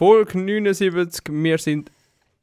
Folge 79. Wir sind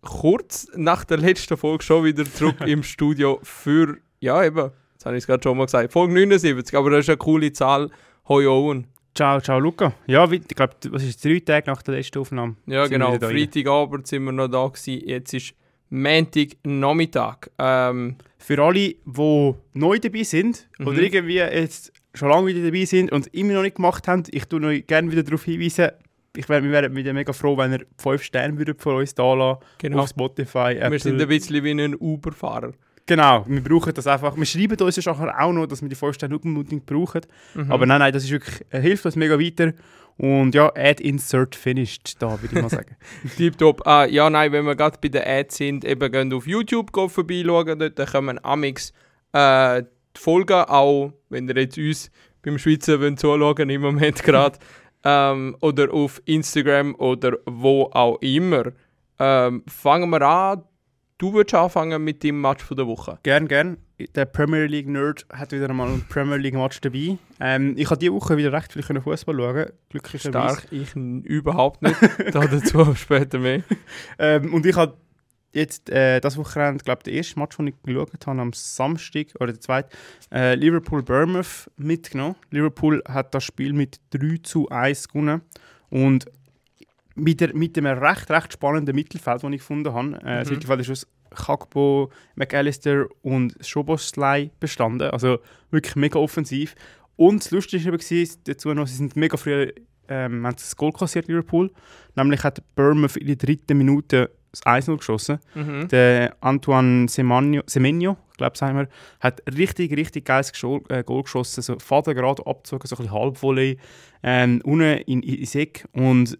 kurz nach der letzten Folge schon wieder zurück im Studio für, ja eben, jetzt habe ich es gerade schon mal gesagt, Folge 79, aber das ist eine coole Zahl. Hoi Owen. Ciao, ciao Luca. Ja, ich glaube, was ist drei Tage nach der letzten Aufnahme? Ja, sind genau. Freitagabend sind wir noch da gewesen. Jetzt ist Montag Nachmittag. Ähm, Für alle, die neu dabei sind mhm. oder irgendwie jetzt schon lange wieder dabei sind und es immer noch nicht gemacht haben, ich tue euch gerne wieder darauf hinweisen, ich wär, wir wären mit mega froh, wenn er 5 Sterne würdet von uns da lassen genau. auf Spotify. Apple. Wir sind ein bisschen wie ein Uber-Fahrer. Genau, wir brauchen das einfach. Wir schreiben uns ja auch noch, dass wir die 5 Sterne unbedingt brauchen. Mhm. Aber nein, nein, das ist wirklich, äh, hilft uns mega weiter. Und ja, Ad Insert finished, da würde ich mal sagen. Tipptopp. Ah, ja, nein, wenn wir gerade bei den Ads sind, eben gehen auf YouTube gehen vorbeischauen, dort kommen Amix äh, die Folgen auch, wenn ihr jetzt uns beim Schweizer zuschauen wollt, im Moment gerade, ähm, oder auf Instagram oder wo auch immer. Ähm, fangen wir an. Du würdest anfangen mit dem Match der Woche. Gern, gern. Der Premier League Nerd hat wieder einmal einen Premier League Match dabei. Ähm, ich habe diese Woche wieder recht viel Fußball schauen. Glücklicherweise. Stark, ich überhaupt nicht. da dazu später mehr. Ähm, und ich habe jetzt äh, das Wochenende, glaube der erste Match, den ich geschaut habe, am Samstag oder der zweite, äh, Liverpool-Bournemouth mitgenommen. Liverpool hat das Spiel mit 3 zu 1 gewonnen und mit, der, mit einem recht, recht spannenden Mittelfeld, das ich gefunden habe. Äh, mhm. Das Mittelfeld ist aus Kakbo, McAllister und Schoboslai bestanden, also wirklich mega offensiv. Und das Lustige war dazu noch, sie sind mega früh ähm, haben das Goal kassiert, Liverpool. Nämlich hat Bournemouth in der dritten Minute das 1-0 geschossen. Mhm. Der Antoine Semenyo, Semenyo glaube sagen hat richtig, richtig geiles Goal, äh, Goal geschossen. So Faden gerade abgezogen, so ein bisschen Halbvolley, ähm, unten in, in, in Sick. Und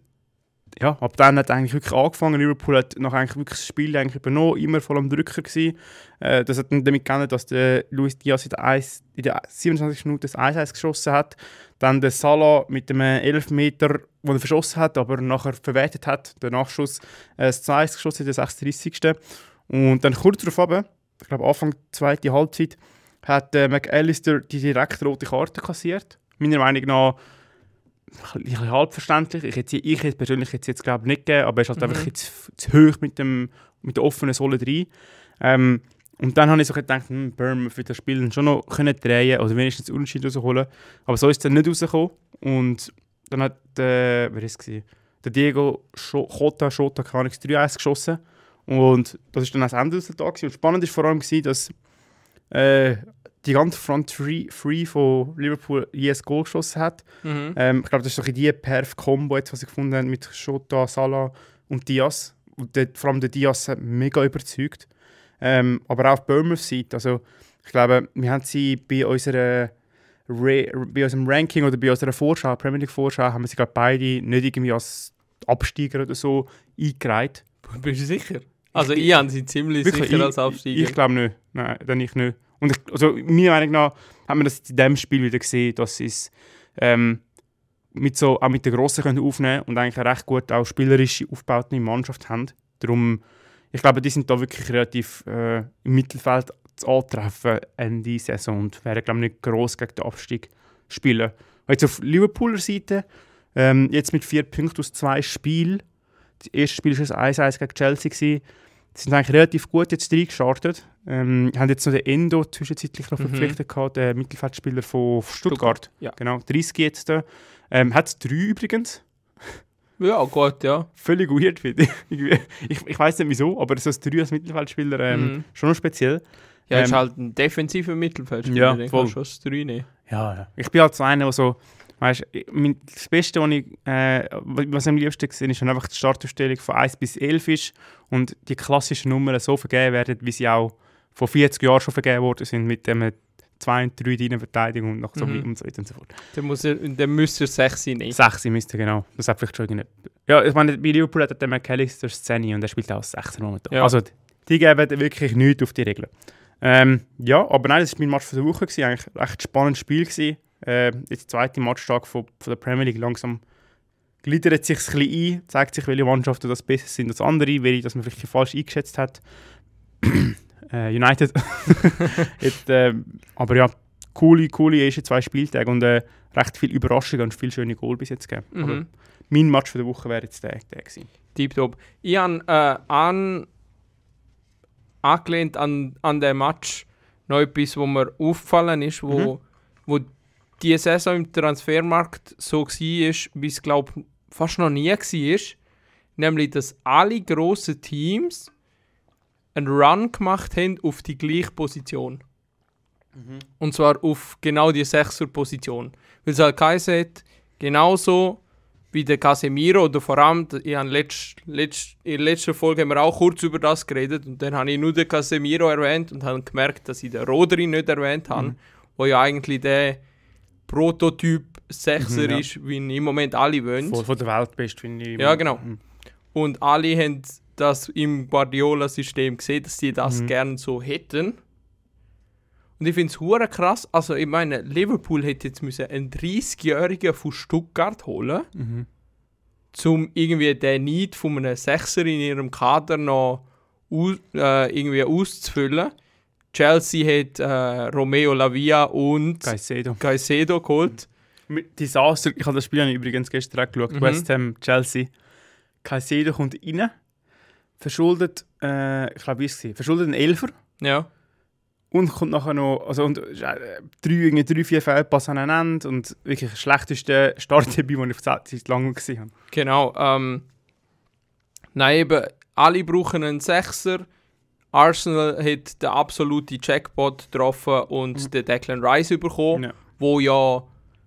ja, ab dann hat eigentlich wirklich angefangen. Liverpool hat noch eigentlich wirklich das Spiel eigentlich übernommen, immer voll am Drücker gewesen. Äh, das hat dann damit geändert, dass der Luis Diaz in der, 1, in der 27. Minute das 1-1 geschossen hat. Dann der Salah mit dem äh, Elfmeter, den er verschossen hat, aber nachher verwertet hat. Der Nachschuss äh, das 2-1 geschossen in der 36. Und dann kurz darauf, ich glaube Anfang der zweiten Halbzeit, hat äh, McAllister die direkt rote Karte kassiert. Meiner Meinung nach bisschen halbverständlich. Ich hätte ich hätte persönlich jetzt, jetzt glaube nicht gegeben, aber es ist halt mhm. einfach zu, zu hoch mit, dem, mit der offenen Sohle drin. Ähm, und dann habe ich so gedacht, hm, Burm für das Spiel schon noch können drehen oder wenigstens einen Unterschied rausholen. Aber so ist es dann nicht rausgekommen. Und dann hat äh, wer ist es der Diego Schota, Schota, keine 3-1 geschossen. Und das ist dann das Ende des Tages. Und spannend war vor allem, dass äh, die ganze Front 3 von Liverpool jedes Goal geschossen hat. Mhm. Ähm, ich glaube, das ist doch die perf kombo die sie gefunden haben mit Schotta, Salah und Diaz. Und der, vor allem der Diaz hat mega überzeugt. Ähm, aber auch auf Bournemouth-Seite. Also, ich glaube, wir haben sie bei, unserer, bei unserem Ranking oder bei unserer Vorschau, Premier League-Vorschau, haben wir sie beide nicht irgendwie als Absteiger oder so eingereiht. Bist du sicher? Also ich, habe sie ziemlich wirklich, sicher als Absteiger. Ich, glaube nicht. Nein, dann ich nicht. Und ich, also meiner Meinung nach hat man das in diesem Spiel wieder gesehen, dass sie es ähm, mit so, auch mit den Grossen können aufnehmen und eigentlich recht gut auch spielerische der Mannschaft haben. Darum, ich glaube, die sind da wirklich relativ äh, im Mittelfeld zu antreffen Ende Saison und werden, glaube ich, nicht gross gegen den Abstieg spielen. Jetzt auf Liverpooler Seite, ähm, jetzt mit vier Punkten aus zwei Spielen. Das erste Spiel war das 1-1 gegen Chelsea sind eigentlich relativ gut jetzt gestartet. Ähm, haben jetzt noch den Endo zwischenzeitlich noch mhm. verpflichtet, mhm. gehabt, den Mittelfeldspieler von Stuttgart. Stuttgart. Ja. Genau, 30 jetzt. Ähm, hat es drei übrigens. Ja, gut, ja. Völlig weird, finde ich. ich. Ich weiß nicht wieso, aber so ein 3 als Mittelfeldspieler ähm, mhm. schon speziell. Ja, ähm, ist halt ein defensiver Mittelfeldspieler. Ja, voll. Schon das 3 nehmen. Ja, ja. Ich bin halt so einer, der so Weißt, mein, das Beste, was, ich, äh, was am liebsten gesehen ist, wenn einfach die Startausstellung von 1 bis 11 ist und die klassischen Nummern so vergeben werden, wie sie auch vor 40 Jahren schon vergeben worden sind, mit dem 2 und 3 Innenverteidigung und, noch so mhm. und so weiter und so fort. Dann, muss er, dann müsste er 6 sein. 6 müsste genau. Das hat vielleicht schon irgendein... Ja, ich meine, bei Liverpool hat der McAllister Szene und er spielt auch 16 momentan. Ja. Also, die geben wirklich nichts auf die Regeln. Ähm, ja, aber nein, das war mein Match für die Woche. Gewesen. Eigentlich ein recht spannendes Spiel. Gewesen äh, jetzt der zweite Matchtag von, von der Premier League langsam gliedert sich ein bisschen ein, zeigt sich, welche Mannschaften das besser sind als andere, welche das man vielleicht falsch eingeschätzt hat. äh, United. jetzt, äh, aber ja, coole, coole erste zwei Spieltage und äh, recht viel Überraschung und viel schöne Goal bis jetzt gegeben. Mhm. mein Match für die Woche wäre jetzt der, der gewesen. Tipptopp. Ich habe äh, an, angelehnt an, an den Match noch etwas, wo mir aufgefallen ist, wo, mhm. wo die Saison im Transfermarkt so war, wie es, glaube fast noch nie war. Nämlich, dass alle grossen Teams einen Run gemacht haben auf die gleiche Position. Mhm. Und zwar auf genau die Sechser-Position. Weil es halt geheißen hat, genauso wie der Casemiro oder vor allem, ich habe letzt, letzt, in der letzten Folge haben wir auch kurz über das geredet und dann habe ich nur den Casemiro erwähnt und habe gemerkt, dass ich den Rodri nicht erwähnt habe, mhm. wo ja eigentlich der Prototyp 6er mhm, ja. ist, wie ihn im Moment alle wollen. Von, von der Welt bist, finde ich. Ja, genau. Mhm. Und alle haben das im Guardiola-System gesehen, dass sie das mhm. gern so hätten. Und ich finde es krass. Also, ich meine, Liverpool hätte jetzt müssen einen 30-Jährigen von Stuttgart holen mhm. um irgendwie den Need von einem Sechser in ihrem Kader noch aus, äh, irgendwie auszufüllen. Chelsea hat äh, Romeo Lavia und Caicedo, Caicedo geholt. Mit Desaster, ich habe das Spiel übrigens gestern auch geschaut, mhm. West Ham, Chelsea. Caicedo kommt rein, verschuldet, äh, ich glaube, wie es war verschuldet einen Elfer. Ja. Und kommt nachher noch, also und, äh, drei, drei, vier Feldpass aneinander und wirklich der schlechteste Startdebüt, den ich seit langem gesehen habe. Genau. Ähm, nein, eben, alle brauchen einen Sechser Arsenal hat den absoluten Jackpot getroffen und mhm. den Declan Rice bekommen, ja. wo ja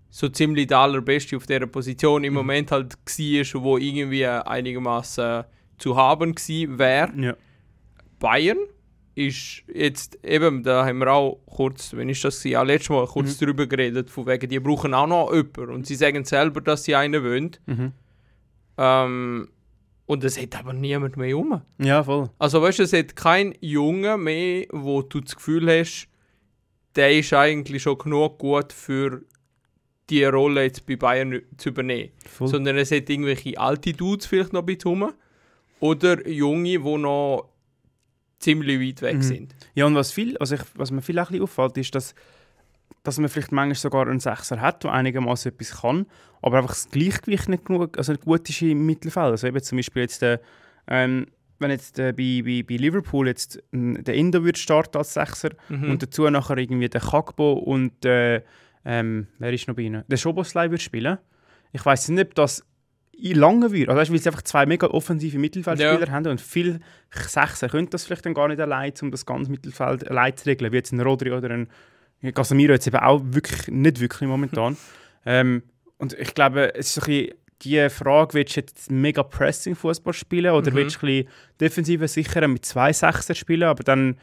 so ziemlich der allerbeste auf dieser Position im mhm. Moment halt war, wo irgendwie einigermaßen zu haben wäre. Ja. Bayern ist jetzt eben, da haben wir auch kurz, wenn ich das ja letztes Mal kurz mhm. drüber geredet, von wegen, die brauchen auch noch jemanden und sie sagen selber, dass sie einen wollen. Mhm. Ähm, und es hat aber niemand mehr um. Ja, voll. Also weißt du, es hat keinen Jungen mehr, wo du das Gefühl hast, der ist eigentlich schon genug gut für die Rolle jetzt bei Bayern zu übernehmen. Voll. Sondern es hat irgendwelche alte Dudes vielleicht noch bei bisschen oder Junge, die noch ziemlich weit weg mhm. sind. Ja, und was, viel, also ich, was mir viel ein bisschen auffällt, ist, dass dass man vielleicht manchmal sogar einen Sechser hat, der einigermaßen etwas kann, aber einfach das Gleichgewicht nicht genug, also gut ist im Mittelfeld. Also eben zum Beispiel jetzt der, äh, ähm, wenn jetzt äh, bei, bei, bei Liverpool jetzt hm, der Inder würde starten als Sechser mhm. und dazu nachher irgendwie der Kakbo und äh, ähm, wer ist noch bei ihnen? Der Schoboslei würde spielen. Ich weiß nicht, ob das lange würde. Also weißt, weil sie einfach zwei mega offensive Mittelfeldspieler ja. haben und viel Sechser können das vielleicht dann gar nicht allein, um das ganze Mittelfeld allein zu regeln, wie jetzt ein Rodri oder ein Casemiro jetzt eben auch wirklich, nicht wirklich momentan. ähm, und ich glaube, es ist so ein die Frage, willst du jetzt mega pressing Fußball spielen oder mhm. willst du ein bisschen defensiver sicherer mit zwei Sechser spielen, aber dann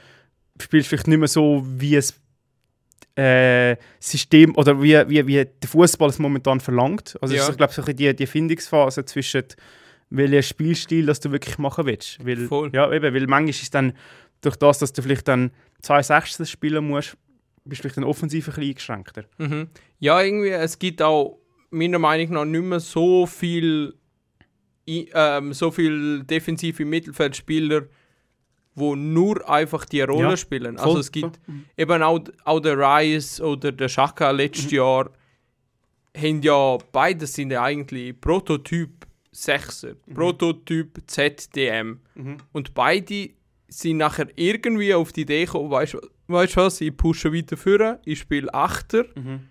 spielst du vielleicht nicht mehr so, wie es äh, System oder wie, wie, wie der Fußball es momentan verlangt. Also ja. ist, ich glaube, so die, die Findungsphase zwischen welchen Spielstil, das du wirklich machen willst. Weil, Voll. Ja, eben, weil manchmal ist es dann durch das, dass du vielleicht dann zwei Sechstel spielen musst, bist vielleicht dann offensiv ein bisschen eingeschränkter. Mhm. Ja, irgendwie, es gibt auch meiner Meinung nach nicht mehr so viel, ähm, so viel defensive Mittelfeldspieler, wo nur einfach die Rolle ja, spielen. Also es gibt voll. Mhm. eben auch, auch der Rice oder der Schaka letztes mhm. Jahr haben ja beides sind ja eigentlich Prototyp 6 mhm. Prototyp ZDM. Mhm. Und beide sind nachher irgendwie auf die Idee gekommen, weißt du, weißt du was, ich pushe weiter führen, ich spiele Achter. Mhm.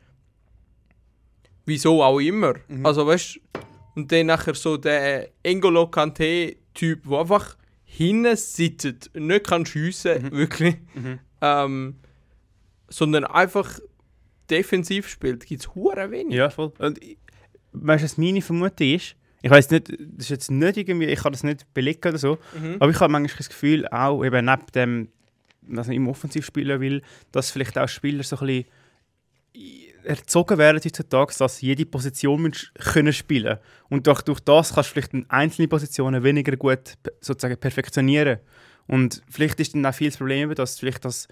Wieso auch immer. Mhm. Also weißt du, und dann nachher so der Engolo Kante-Typ, der einfach hinten sitzt, nicht kann schiessen, mhm. wirklich, mhm. ähm, sondern einfach defensiv spielt, gibt es hure wenig. Ja, voll. Und weißt du, was meine Vermutung ist? Ich weiß nicht, das ist jetzt nicht irgendwie, ich kann das nicht belegen oder so, mhm. aber ich habe manchmal das Gefühl, auch eben neben dem dass ich im Offensiv spielen will, dass vielleicht auch Spieler so ein bisschen erzogen werden heutzutage, dass jede Position können spielen und durch, durch das kannst du vielleicht einzelne Positionen weniger gut sozusagen perfektionieren und vielleicht ist dann auch vieles Problem, dass vielleicht das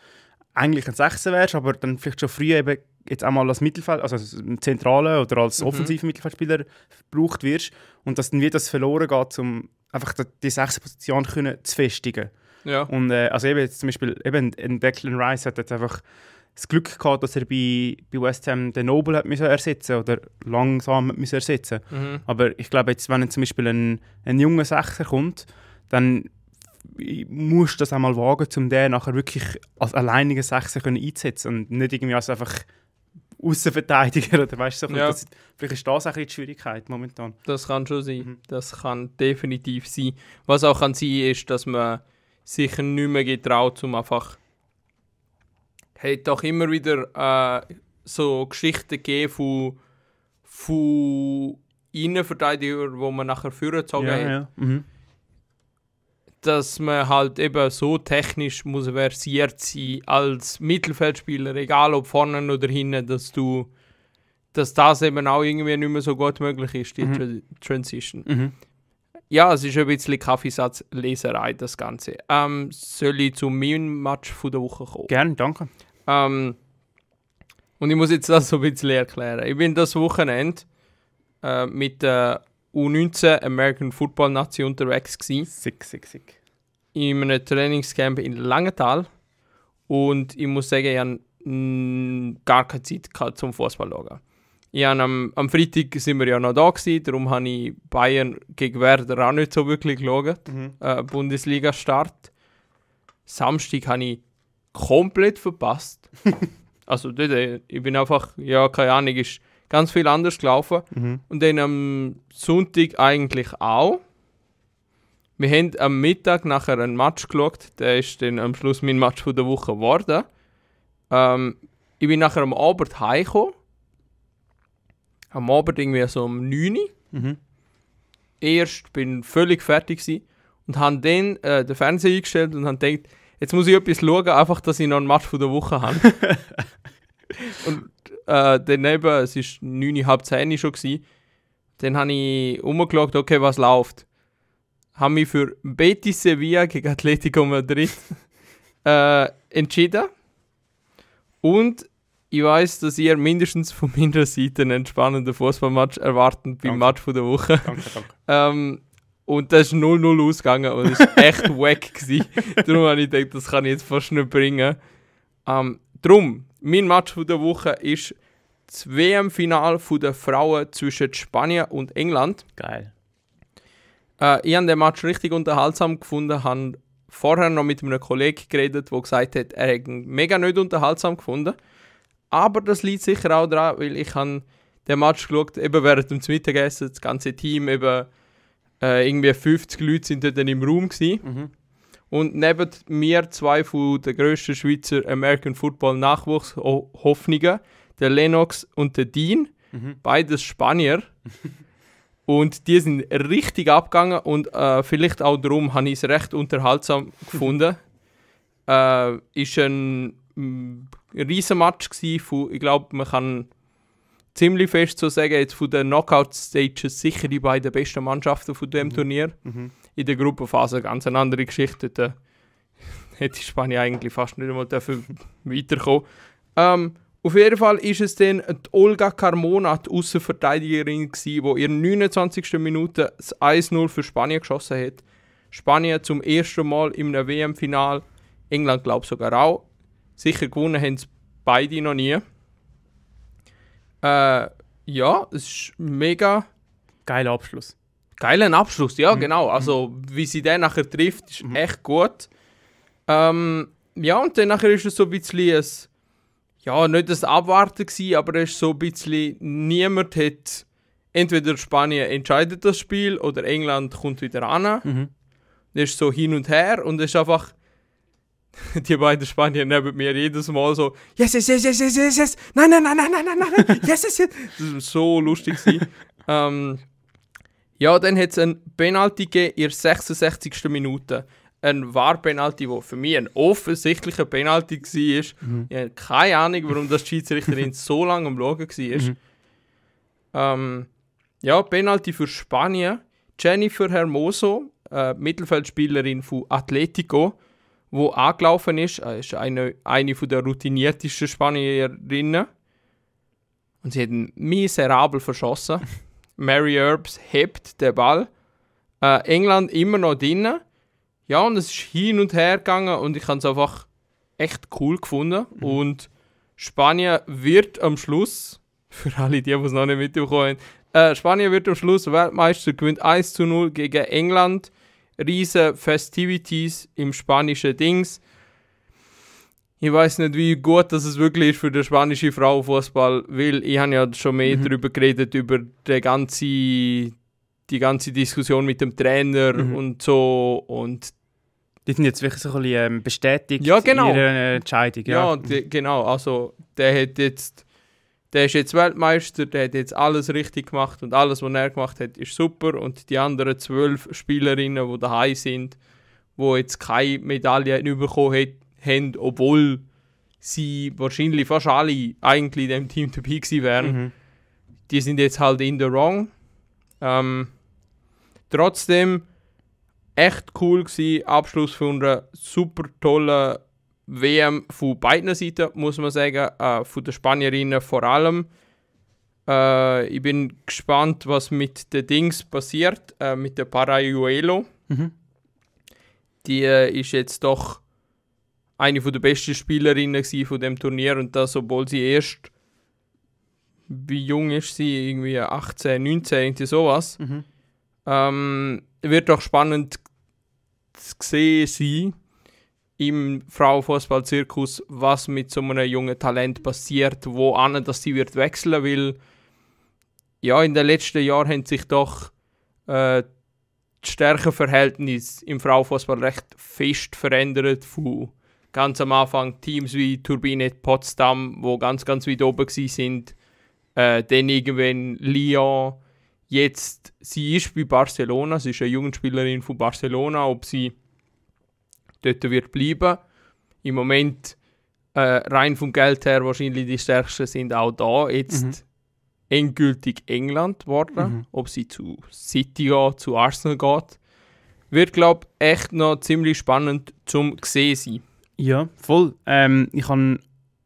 eigentlich ein Sechser wärst, aber dann vielleicht schon früh eben jetzt einmal als Mittelfeld, also als zentrale oder als mhm. offensiven Mittelfeldspieler gebraucht wirst und dass dann wieder das verloren geht, um einfach die sechste Position können zu festigen. Ja. Und äh, also eben jetzt zum Beispiel, eben ein Declan Rice hat jetzt einfach das Glück gehabt, dass er bei, bei West Ham den Noble hat müssen ersetzen oder langsam hat müssen ersetzen. Mhm. Aber ich glaube jetzt, wenn jetzt zum Beispiel ein, ein junger Sechser kommt, dann musst du das einmal wagen, um den nachher wirklich als alleiniger Sechser einzusetzen und nicht irgendwie als einfach Außenverteidiger oder weißt du, so ja. vielleicht ist das auch die Schwierigkeit momentan. Das kann schon sein. Mhm. Das kann definitiv sein. Was auch kann sein, ist, dass man sicher nicht mehr getraut, um einfach. Hat doch immer wieder äh, so Geschichten gegeben von, von Innenverteidigern, die man nachher führen gezogen ja, Ja. Mhm. Dass man halt eben so technisch muss versiert sein als Mittelfeldspieler, egal ob vorne oder hinten, dass du dass das eben auch irgendwie nicht mehr so gut möglich ist, die mhm. Transition. Mhm ja, es ist ein bisschen Kaffeesatzleserei, das Ganze. Ähm, soll ich zum meinem Match der Woche kommen? Gerne, danke. Ähm, und ich muss jetzt das so ein bisschen erklären. Ich bin das Wochenende äh, mit der U19 American Football Nazi unterwegs gewesen. Sick, sick, sick. In einem Trainingscamp in Langenthal. Und ich muss sagen, ich habe gar keine Zeit zum Fußball schauen ich am, am Freitag sind wir ja noch da gewesen, darum habe ich Bayern gegen Werder auch nicht so wirklich geschaut. Mhm. Äh, Bundesliga-Start. Samstag habe ich komplett verpasst. also dort, äh, ich bin einfach, ja, keine Ahnung, ist ganz viel anders gelaufen. Mhm. Und dann am Sonntag eigentlich auch. Wir haben am Mittag nachher einen Match geschaut, der ist dann am Schluss mein Match von der Woche geworden. Ähm, ich bin nachher am Abend heimgekommen am Abend irgendwie so um 9 Uhr. Mhm. Erst bin völlig fertig gewesen und habe dann äh, den Fernseher eingestellt und habe gedacht, jetzt muss ich etwas schauen, einfach, dass ich noch einen Match von der Woche habe. und äh, daneben, es war 9 Uhr, halb 10 Uhr schon, gewesen, dann habe ich umgeschaut, okay, was läuft. Habe mich für Betis Sevilla gegen Atletico Madrid äh, entschieden. Und ich weiß, dass ihr mindestens von meiner Seite einen spannenden Fußballmatch erwartet beim Match der Woche. Danke, danke. Ähm, und das ist 0-0 ausgegangen und es war echt weg. Gewesen. Darum habe ich gedacht, das kann ich jetzt fast nicht bringen. Ähm, darum, mein Match der Woche ist das wm finale der Frauen zwischen Spanien und England. Geil. Äh, ich habe den Match richtig unterhaltsam gefunden, habe vorher noch mit einem Kollegen geredet, der gesagt hat, er hätte ihn mega nicht unterhaltsam gefunden. Aber das liegt sicher auch daran, weil ich habe den Match geschaut, eben während dem Mittagessen, das ganze Team, eben äh, irgendwie 50 Leute sind dort im Raum gewesen. Mhm. Und neben mir zwei von der grössten Schweizer American Football Nachwuchshoffnungen, der Lennox und der Dean, mhm. beides Spanier. und die sind richtig abgegangen und äh, vielleicht auch darum habe ich es recht unterhaltsam gefunden. äh, ist ein ein riesen Match von, ich glaube, man kann ziemlich fest so sagen, jetzt von den Knockout-Stages sicher die beiden besten Mannschaften von dem mhm. Turnier. Mhm. In der Gruppenphase ganz eine andere Geschichte. Da hätte Spanien eigentlich fast nicht einmal dafür weiterkommen. Ähm, auf jeden Fall ist es dann die Olga Carmona, die Außenverteidigerin, die in der 29. Minute das 1-0 für Spanien geschossen hat. Spanien zum ersten Mal im WM-Final, England glaube sogar auch, Sicher gewonnen haben es beide noch nie. Äh, ja, es ist mega. Geiler Abschluss. Geiler Abschluss, ja, mhm. genau. Also, mhm. wie sie den nachher trifft, ist mhm. echt gut. Ähm, ja, und dann nachher ist es so ein bisschen ein, ja, nicht das Abwarten gewesen, aber es ist so ein bisschen, niemand hat, entweder Spanien entscheidet das Spiel oder England kommt wieder an. Mhm. Das ist so hin und her und es ist einfach, die beiden Spanier neben mir jedes Mal so, yes, yes, yes, yes, yes, yes, yes, nein, nein, nein, nein, nein, nein, nein, nein, yes, yes, yes. Das ist so lustig. ähm, ja, dann hat es ein Penalty gegeben in der 66. Minute. Ein war Penalty, der für mich ein offensichtlicher Penalty war. Mhm. Ich habe keine Ahnung, warum das Schiedsrichterin so lange am Schauen war. Mhm. Ähm, ja, Penalty für Spanien. Jennifer Hermoso, äh, Mittelfeldspielerin von Atletico, wo angelaufen ist. Er äh, ist eine, eine von der routiniertesten Spanierinnen. Und sie hat ihn miserabel verschossen. Mary Erbs hebt den Ball. Äh, England immer noch drinnen. Ja, und es ist hin und her gegangen und ich habe es einfach echt cool gefunden. Mhm. Und Spanien wird am Schluss, für alle, die, die es noch nicht mitbekommen haben, äh, Spanien wird am Schluss Weltmeister, gewinnt 1 zu 0 gegen England riesen Festivities im spanischen Dings. Ich weiß nicht, wie gut das es wirklich ist für den spanischen Frauenfußball, weil ich habe ja schon mehr mhm. darüber geredet, über die ganze, die ganze Diskussion mit dem Trainer mhm. und so und die sind jetzt wirklich so ein bisschen ähm, bestätigt ja, genau. ihre Entscheidung. Ja, ja die, genau. Also der hat jetzt der ist jetzt Weltmeister, der hat jetzt alles richtig gemacht und alles, was er gemacht hat, ist super. Und die anderen zwölf Spielerinnen, die daheim sind, wo jetzt keine Medaille bekommen haben, obwohl sie wahrscheinlich fast alle eigentlich in dem Team dabei gewesen wären, mhm. die sind jetzt halt in the wrong. Ähm, trotzdem echt cool gewesen, Abschluss von einer super tollen WM von beiden Seiten, muss man sagen, äh, von den Spanierinnen vor allem. Äh, ich bin gespannt, was mit den Dings passiert, äh, mit der Parayuelo. Mhm. Die äh, ist jetzt doch eine der besten Spielerinnen von dem Turnier und das, obwohl sie erst, wie jung ist sie, irgendwie 18, 19, irgendwie sowas. Mhm. Ähm, wird doch spannend zu sehen sein im Frauenfußball-Zirkus, was mit so einem jungen Talent passiert, wo an dass sie wird wechseln will. Ja, in den letzten Jahren haben sich doch äh, das im Frauenfußball recht fest verändert. Von ganz am Anfang Teams wie Turbinet Potsdam, wo ganz, ganz weit oben sind, äh, dann irgendwann Lyon. Jetzt, sie ist bei Barcelona, sie ist eine Jugendspielerin von Barcelona, ob sie dort wird bleiben. Im Moment äh, rein vom Geld her wahrscheinlich die stärksten sind auch da. Jetzt mhm. endgültig England geworden. mhm. ob sie zu City geht, zu Arsenal geht. Wird, glaube ich, echt noch ziemlich spannend zum sehen sein. Ja, voll. Ähm, ich habe,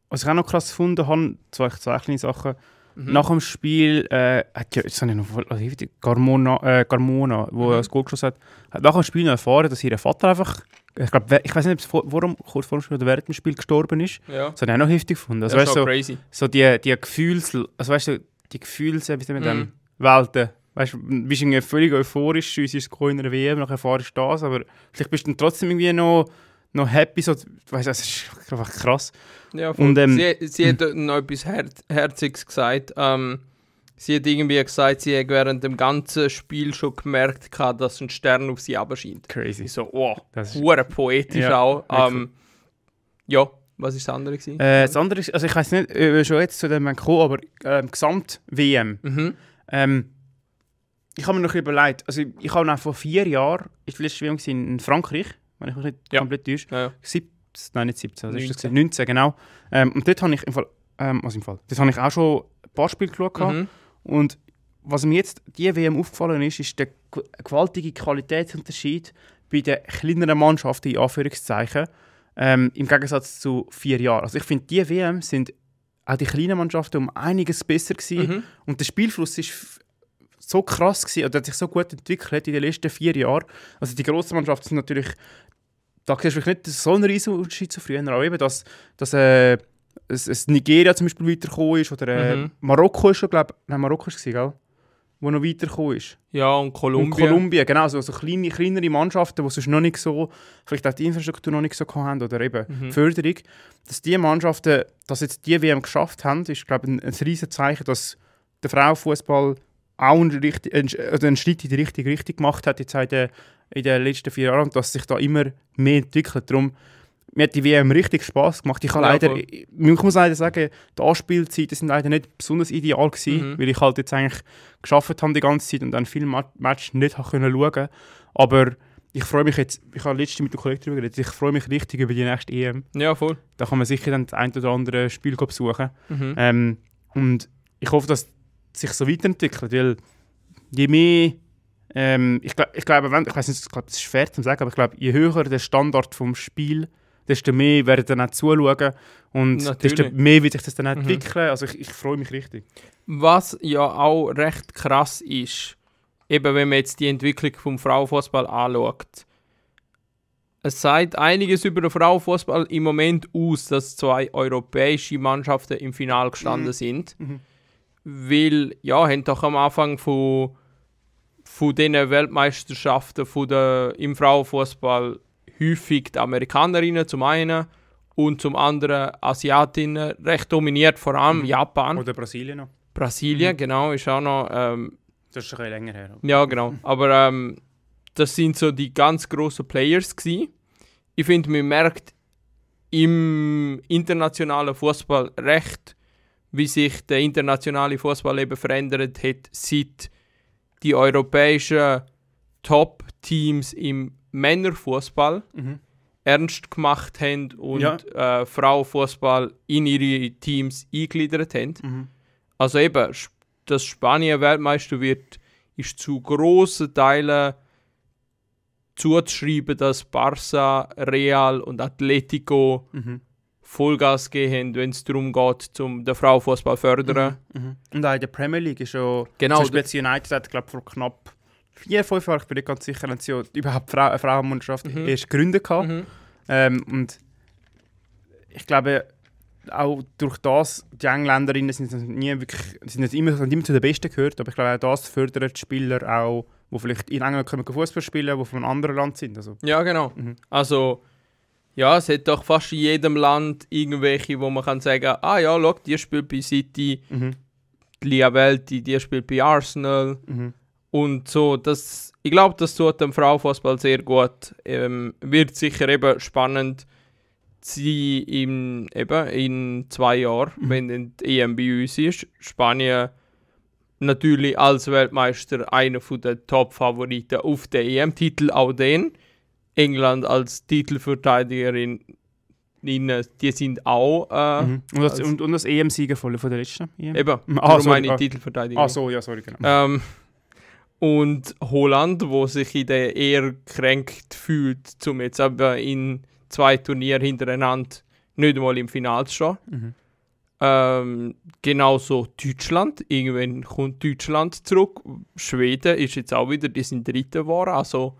was ich auch noch krass gefunden habe, zwei, zwei kleine Sachen. Mhm. Nach dem Spiel äh, hat ja, jetzt habe ich noch voll, also, Carmona, äh, Carmona, wo mhm. das Goal geschossen hat, hat nach dem Spiel noch erfahren, dass ihr Vater einfach ich glaube, ich weiß nicht, ob es warum, kurz vor dem Spiel oder während dem Spiel gestorben ist. Ja. Das habe ich auch noch heftig gefunden. Also, ja, weißt, so, crazy. so die, die Gefühls, also weißt du, die Gefühls, mit mm. dem mhm. Welten. Weißt du, bist irgendwie völlig euphorisch, uns ist in einer WM, nachher erfahrst du das, aber vielleicht bist du dann trotzdem irgendwie noch, noch happy, so, weißt du, das ist einfach krass. Ja, Und, ähm, sie, sie hat noch etwas Her Herziges gesagt. Ähm, Sie hat irgendwie gesagt, sie hat während dem ganzen Spiel schon gemerkt, gehabt, dass ein Stern auf sie abscheint. Crazy. Ich so, oh, das poetisch ja, auch. Ähm, ja, was war das andere? Äh, das andere ist, also ich weiß nicht, ob schon jetzt zu dem gekommen aber ähm, Gesamt-WM. Mhm. Ähm, ich habe mir noch überlegt, also ich, ich habe vor vier Jahren, ich letzte WM in Frankreich, wenn ich mich nicht ja. komplett täusche, ja, ja. 17, nein nicht 17, also 19. 19 genau. Ähm, und dort habe ich im Fall, ähm, also im Fall, dort habe ich auch schon ein paar Spiele geschaut. Mhm. Und was mir jetzt die WM aufgefallen ist, ist der gewaltige Qualitätsunterschied bei den kleineren Mannschaften, in Anführungszeichen, ähm, im Gegensatz zu vier Jahren. Also ich finde, die WM sind auch die kleinen Mannschaften um einiges besser gewesen. Mhm. Und der Spielfluss ist so krass gewesen, oder hat sich so gut entwickelt in den letzten vier Jahren. Also die grossen Mannschaften sind natürlich, da siehst du nicht so einen riesen Unterschied zu früher, aber eben, dass, dass äh, es, es Nigeria zum Beispiel weitergekommen ist oder äh, mhm. Marokko ist schon, glaube ich, nein, Marokko ist es, gell? Wo noch weitergekommen ist. Ja, und Kolumbien. Und Kolumbien, genau. So, also kleine, kleinere Mannschaften, die sonst noch nicht so, vielleicht auch die Infrastruktur noch nicht so haben oder eben mhm. Förderung, dass die Mannschaften, dass jetzt die WM geschafft haben, ist, glaube ich, ein, ein riesiges Zeichen, dass der Frauenfußball auch einen, richtig, also einen, Schritt in die richtige Richtung gemacht hat jetzt in den, in den letzten vier Jahren und dass sich da immer mehr entwickelt. Darum mir hat die WM richtig Spass gemacht. Ich, leider, ich, ich muss leider sagen, die Anspielzeiten sind leider nicht besonders ideal gewesen, mhm. weil ich halt jetzt eigentlich geschafft habe die ganze Zeit und dann viele Mat Matches nicht schauen konnte. Aber ich freue mich jetzt, ich habe letztens mit dem Kollegen darüber geredet, ich freue mich richtig über die nächste EM. Ja, voll. Da kann man sicher dann das ein oder andere Spiel besuchen. Mhm. Ähm, und ich hoffe, dass es sich so weiterentwickelt, weil je mehr ähm, ich, ich glaube, ich weiß nicht, ich glaube, das ist schwer zu sagen, aber ich glaube, je höher der Standard vom Spiel, desto mehr werden dann auch zuschauen und Natürlich. desto mehr wird sich das dann mhm. entwickeln. Mhm. Also ich, ich freue mich richtig. Was ja auch recht krass ist, eben wenn man jetzt die Entwicklung vom Frauenfußball anschaut. Es sagt einiges über den Frauenfußball im Moment aus, dass zwei europäische Mannschaften im Finale gestanden mhm. sind. Mhm. Weil, ja, haben doch am Anfang von, von diesen Weltmeisterschaften von der, im Frauenfußball häufig die Amerikanerinnen zum einen und zum anderen Asiatinnen, recht dominiert, vor allem mhm. Japan. Oder Brasilien noch. Brasilien, mhm. genau, ist auch noch. Ähm, das ist schon ein länger her. Ja, genau. Aber ähm, das sind so die ganz großen Players. Gewesen. Ich finde, man merkt im internationalen Fußball recht, wie sich der internationale Fußball eben verändert hat, seit die europäischen Top-Teams im Männerfußball mhm. ernst gemacht haben und ja. äh, Frauenfußball in ihre Teams eingegliedert haben. Mhm. Also eben, dass Spanien Weltmeister wird, ist zu großen Teilen zuzuschreiben, dass Barça, Real und Atletico mhm. Vollgas geben, wenn es darum geht, um den Frauenfußball zu fördern. Mhm. Mhm. Und auch in der Premier League ist schon genau, zum Beispiel United hat, glaube vor knapp vier, fünf Jahre, ich bin nicht ganz sicher, haben sie überhaupt Frau, eine Frauenmannschaft mhm. erst gegründet. Mhm. Ähm, und ich glaube, auch durch das, die Engländerinnen sind nie wirklich, sind nicht immer, sind immer zu den Besten gehört, aber ich glaube, auch das fördert die Spieler auch, die vielleicht in England Fußball spielen, können, die von einem anderen Land sind. Also. Ja, genau. Mhm. Also, ja, es hat doch fast in jedem Land irgendwelche, wo man kann sagen, ah ja, schau, die spielt bei City, mhm. die Liabelti, die spielt bei Arsenal, mhm. Und so, das, ich glaube, das tut dem Frauenfußball sehr gut. Ähm, wird sicher eben spannend sie in, eben in zwei Jahren, mhm. wenn dann die EM bei uns ist. Spanien natürlich als Weltmeister einer der Top-Favoriten auf den EM-Titel, auch den. England als Titelverteidigerin, die sind auch. Äh, mhm. und, das, und, und das EM-Siegervolle von der letzten EM? Eben, ah, darum sorry, meine ah. Titelverteidigerin. Ah, so, ja, sorry, genau. Ähm, und Holland, wo sich in der eher kränkt fühlt, zum jetzt aber in zwei Turnieren hintereinander nicht mal im Finale zu stehen. Mhm. Ähm, genauso Deutschland. Irgendwann kommt Deutschland zurück. Schweden ist jetzt auch wieder, die sind Dritte geworden. Also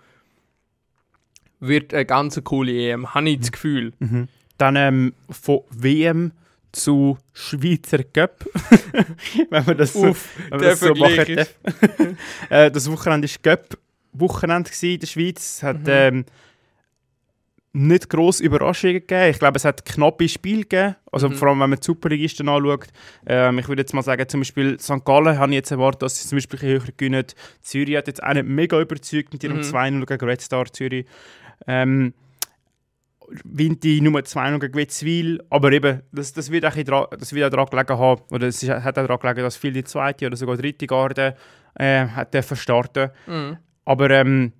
wird eine ganz coole EM, habe ich das mhm. Gefühl. Mhm. Dann ähm, von WM zu Schweizer Cup, wenn man das so, wenn man das so machen darf. äh, das Wochenende war Cup-Wochenende in der Schweiz. Es hat mhm. ähm, nicht grosse Überraschungen gegeben. Ich glaube, es hat knappe Spiele gegeben. Also mhm. vor allem, wenn man die Superligisten anschaut. Ähm, ich würde jetzt mal sagen, zum Beispiel St. Gallen habe ich jetzt erwartet, dass sie zum Beispiel höher gewinnen. Zürich hat jetzt auch nicht mega überzeugt mit ihrem mhm. 2-0 gegen Red Star Zürich. Ähm, Winti Nummer 2 noch gegen Witzwil. Aber eben, das, das wird auch dran, das wird auch daran gelegen haben, oder es ist, hat auch daran gelegen, dass viele zweite oder sogar dritte Garde äh, hat starten mhm. Aber ähm,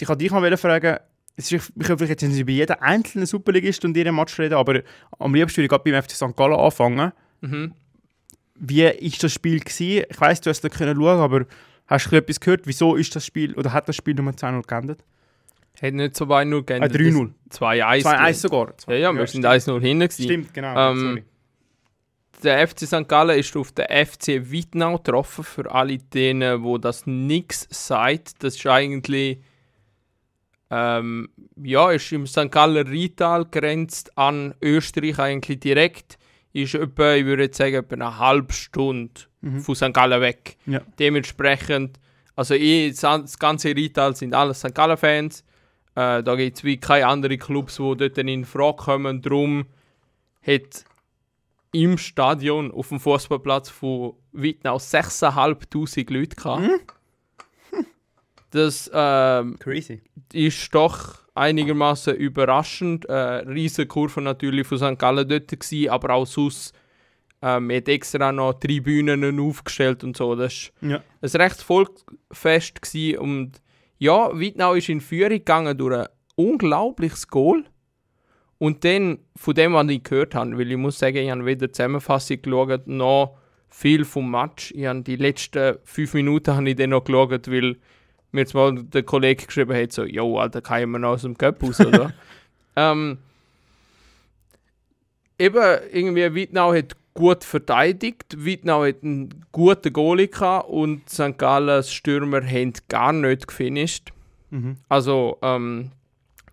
ich wollte dich noch fragen, es ist, ich könnte vielleicht jetzt nicht über jeden einzelnen Superligist und ihren Match reden, aber am liebsten würde ich gerade beim FC St. Gallen anfangen. Mhm. Wie ist das Spiel gewesen? Ich weiss, du hast da schauen können aber hast du etwas gehört? Wieso ist das Spiel oder hat das Spiel Nummer 2 geendet? Hat nicht so 2-0 geändert. 3-0. 2-1. 2-1 sogar. ja, ja, wir sind 1-0 hinten. Gewesen. Stimmt, genau. Ähm, der FC St. Gallen ist auf der FC Wittnau getroffen. Für alle denen, wo das nichts sagt, das ist eigentlich. Ähm, ja, ist im St. Gallen Rital grenzt an Österreich eigentlich direkt. Ist etwa, ich würde sagen, etwa eine halbe Stunde mhm. von St. Gallen weg. Ja. Dementsprechend, also ich, das ganze Rital sind alle St. Gallen-Fans äh, da gibt es wie keine anderen Clubs, die dort in Frage kommen. Darum hat im Stadion auf dem Fußballplatz von weit aus 6.500 Leute gehabt. Hm. Das ähm, ist doch einigermaßen überraschend. Äh, riesige Kurve natürlich von St. Gallen dort gewesen, aber auch sonst ähm, hat extra noch Tribünen aufgestellt und so. Das war ja. ein recht Volkfest und ja, Wittnau ist in Führung gegangen durch ein unglaubliches Goal. Und dann, von dem, was ich gehört habe, weil ich muss sagen, ich habe weder die Zusammenfassung geschaut, noch viel vom Match. Ich habe die letzten fünf Minuten habe ich dann noch geschaut, weil mir jetzt mal der Kollege geschrieben hat, so, jo, Alter, kann ich mir noch aus dem Köpf aus, oder? ähm, eben, irgendwie Wittnau hat gut verteidigt. Wittnau hat einen guten Goalie gehabt und St. Gallens Stürmer haben gar nicht gefinisht. Mhm. Also ähm,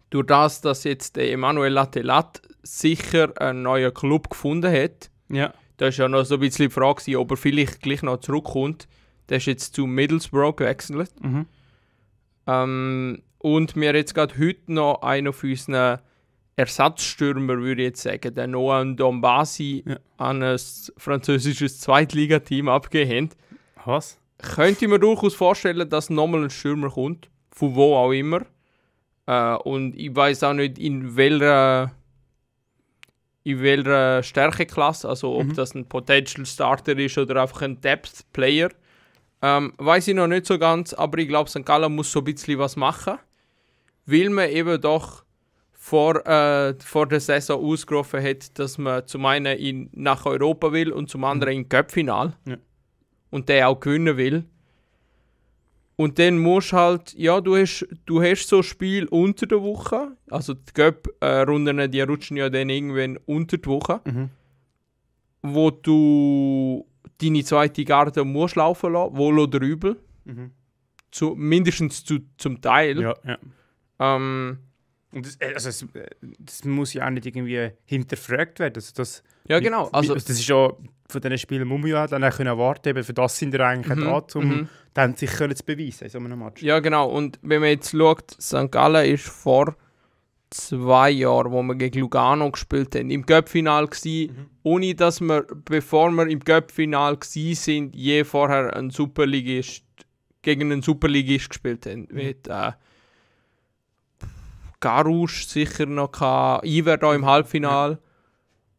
durch das, dass jetzt der Emanuel Latelat sicher einen neuen Club gefunden hat, ja. da ist ja noch so ein bisschen die Frage, ob er vielleicht gleich noch zurückkommt. Der ist jetzt zu Middlesbrough gewechselt. Mhm. Ähm, und mir jetzt gerade heute noch einen auf unseren Ersatzstürmer, würde ich jetzt sagen, der Noah Dombasi ja. an ein französisches Zweitligateam abgehend. Was? Könnte ich mir durchaus vorstellen, dass nochmal ein Stürmer kommt, von wo auch immer. Äh, und ich weiß auch nicht, in welcher, in welcher Stärkeklasse, also ob mhm. das ein Potential Starter ist oder einfach ein Depth Player. Ähm, weiß ich noch nicht so ganz, aber ich glaube, St. Gallen muss so ein bisschen was machen, weil man eben doch vor, äh, vor der Saison ausgerufen hat, dass man zum einen ihn nach Europa will und zum anderen mhm. in Cup-Final. Ja. Und der auch gewinnen will. Und dann musst halt, ja, du hast, du hast so Spiel unter der Woche. Also die Cup-Runden, äh, die rutschen ja dann irgendwann unter der Woche. Mhm. Wo du deine zweite Garde musst laufen lassen, wohl oder übel. Mhm. Zu, mindestens zu, zum Teil. Ja, ja. Ähm, und das, äh, also es, äh, das muss ja auch nicht irgendwie hinterfragt werden. Also das, ja, genau. Also, das ist ja von diesen Spielen, die man ja dann auch erwarten können. Für das sind wir eigentlich mhm, da, um mhm. dann sich zu beweisen in so einem Match. Ja, genau. Und wenn man jetzt schaut, St. Gallen ist vor zwei Jahren, wo wir gegen Lugano gespielt haben, im Göppfinal gsi, mhm. ohne dass wir, bevor wir im Göppfinal gsi sind, je vorher ein Superligist gegen einen Superligist gespielt haben. Mhm. Mit, äh, Garusch sicher noch gehabt, Iver da im Halbfinal. Ja.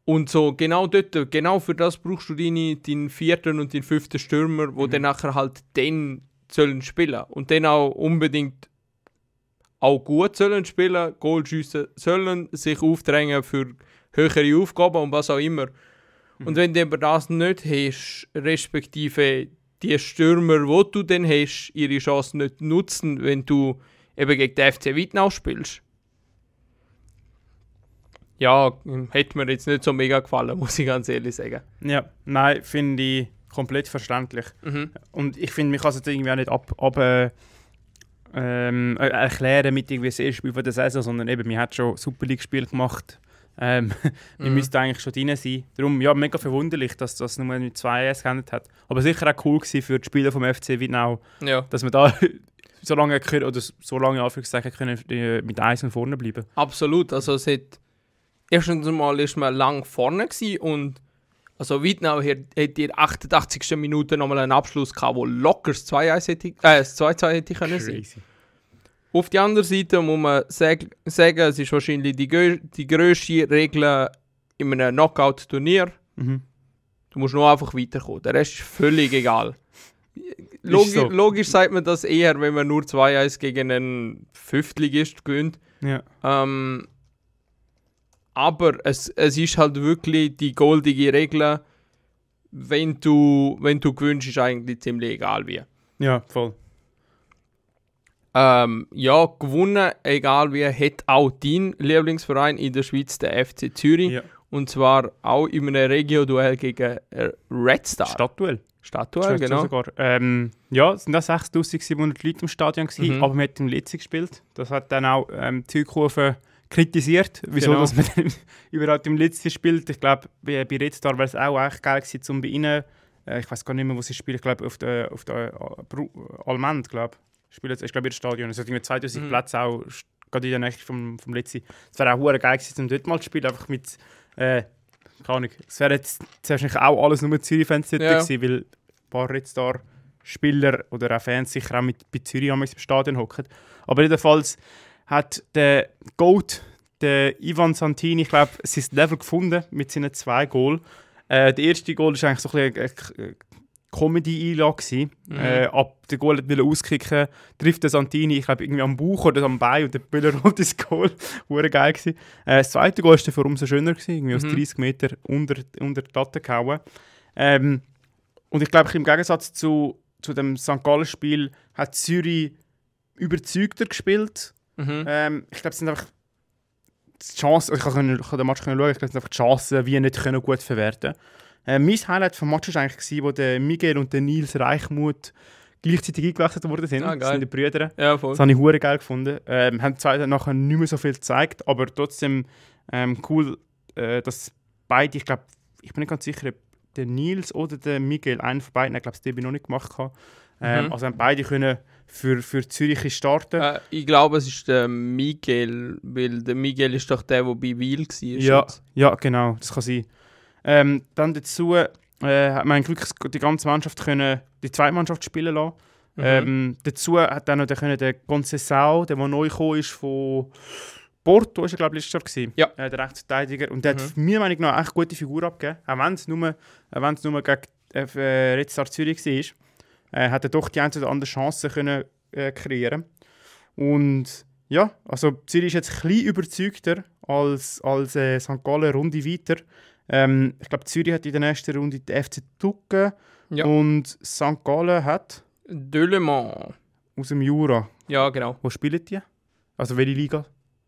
Und so genau dort, genau für das brauchst du deine, deinen vierten und den fünften Stürmer, wo mhm. dann nachher halt den sollen spielen und dann auch unbedingt auch gut sollen spielen, Goal schiessen sollen, sich aufdrängen für höhere Aufgaben und was auch immer. Mhm. Und wenn du aber das nicht hast, respektive die Stürmer, wo du dann hast, ihre Chance nicht nutzen, wenn du eben gegen den FC Wittnau spielst, ja, hätte mir jetzt nicht so mega gefallen, muss ich ganz ehrlich sagen. Ja, nein, finde ich komplett verständlich. Mhm. Und ich finde, man kann es jetzt irgendwie auch nicht ab, ab äh, ähm, äh, erklären mit irgendwie das erste Spiel von der Saison, sondern eben, man hat schon Super League-Spiel gemacht. Ähm, man mhm. müsste eigentlich schon drin sein. Darum, ja, mega verwunderlich, dass das nur mit 2S geändert hat. Aber sicher auch cool gewesen für die Spieler vom FC Wienau, ja. dass man da so lange können, oder so lange in Anführungszeichen können äh, mit 1 vorne bleiben. Absolut, also es hat erstens mal ist man lang vorne gewesen und also Wittnau hat in der 88. Minute nochmal einen Abschluss gehabt, wo locker das 2 2 hätte, äh, das hätte können Crazy. sein. Auf der anderen Seite muss man sagen, es ist wahrscheinlich die, die grösste Regel in einem Knockout-Turnier. Mhm. Du musst nur einfach weiterkommen. Der Rest ist völlig egal. Logi so. Logisch sagt man das eher, wenn man nur 2-1 gegen einen Fünftligist gewinnt. Ja. Ähm, aber es, es ist halt wirklich die goldige Regel, wenn du, wenn du gewünscht, ist eigentlich ziemlich egal wie. Ja, voll. Ähm, ja, gewonnen, egal wie, hat auch dein Lieblingsverein in der Schweiz, der FC Zürich. Ja. Und zwar auch in einem Regio-Duell gegen äh, Red Star. Stadtduell. Stadtduell, genau. Sogar. Ähm, ja, es waren da 6700 Leute im Stadion, gewesen, mhm. aber wir haben im Letzten gespielt. Das hat dann auch ähm, die Zielkurve kritisiert, wieso genau. dass man überhaupt im letzten spielt. Ich glaube, bei, bei Red Star wäre es auch echt geil gewesen, um bei ihnen, äh, ich weiß gar nicht mehr, wo sie spielen, ich glaube, auf der, auf der äh, äh, Almend, glaube ich, spielen sie, ich glaube, ihr Stadion. Es hat irgendwie 2000 mhm. Plätze auch, gerade in der Nähe vom, vom letzten. Es wäre auch geil gewesen, um dort mal zu spielen, einfach mit, äh, keine Ahnung, es wäre jetzt wahrscheinlich auch alles nur Zürich-Fans ja. gewesen, weil ein paar Red Star Spieler oder auch Fans sicher auch mit bei Zürich am Stadion hocken. Aber jedenfalls, hat der Goat, der Ivan Santini, ich glaube, sein Level gefunden mit seinen zwei Goals. Äh, der erste Goal war eigentlich so ein bisschen eine Comedy-Einlage. Mhm. Äh, ab der Goal will auskicken, trifft der Santini, ich glaube, irgendwie am Bauch oder am Bein und der Böller rollt das Goal. Hure geil gewesen. Äh, das zweite Goal war dafür umso schöner, gewesen, irgendwie mhm. aus 30 Meter unter, unter die Latte gehauen. Ähm, und ich glaube, im Gegensatz zu, zu dem St. Gallen-Spiel hat Zürich überzeugter gespielt Mhm. Ähm, ich glaube, es sind einfach die Chancen, ich konnte den Match schauen, ich glaube, es sind einfach die Chancen, wie nicht können gut verwerten äh, Mein Highlight vom Match war eigentlich, wo der Miguel und der Nils Reichmuth gleichzeitig eingewechselt worden sind. Ah, das sind die Brüder. Ja, voll. Das habe ich hure geil gefunden. Ähm, haben zwei nachher nicht mehr so viel gezeigt, aber trotzdem ähm, cool, äh, dass beide, ich glaube, ich bin nicht ganz sicher, ob der Nils oder der Miguel, einen von beiden, ich glaube, das habe ich noch nicht gemacht. Hat. Ähm, mhm. Also haben beide können für, für Zürich starten. Äh, ich glaube, es ist der Miguel, weil der Miguel ist doch der, der bei Wiel war. Ja, ja, genau, das kann sein. Ähm, dann dazu äh, hat man Glück, die ganze Mannschaft können die zweite Mannschaft spielen lassen. Mhm. Ähm, dazu hat dann noch der, können der Concesao, der, der neu gekommen ist von Porto, ist er, glaube ich, letztes Jahr. Ja. Äh, der Rechtsverteidiger. Und der mhm. hat meiner Meinung nach echt gute Figur abgegeben. Auch wenn es nur, nur gegen äh, Red Star Zürich war äh, hat er doch die ein oder andere Chance können, äh, kreieren Und ja, also Zürich ist jetzt ein bisschen überzeugter als, als äh, St. Gallen Runde weiter. Ähm, ich glaube, Zürich hat in der nächsten Runde die FC Tucke ja. und St. Gallen hat... Dülemont. Aus dem Jura. Ja, genau. Wo spielen die? Also welche Liga?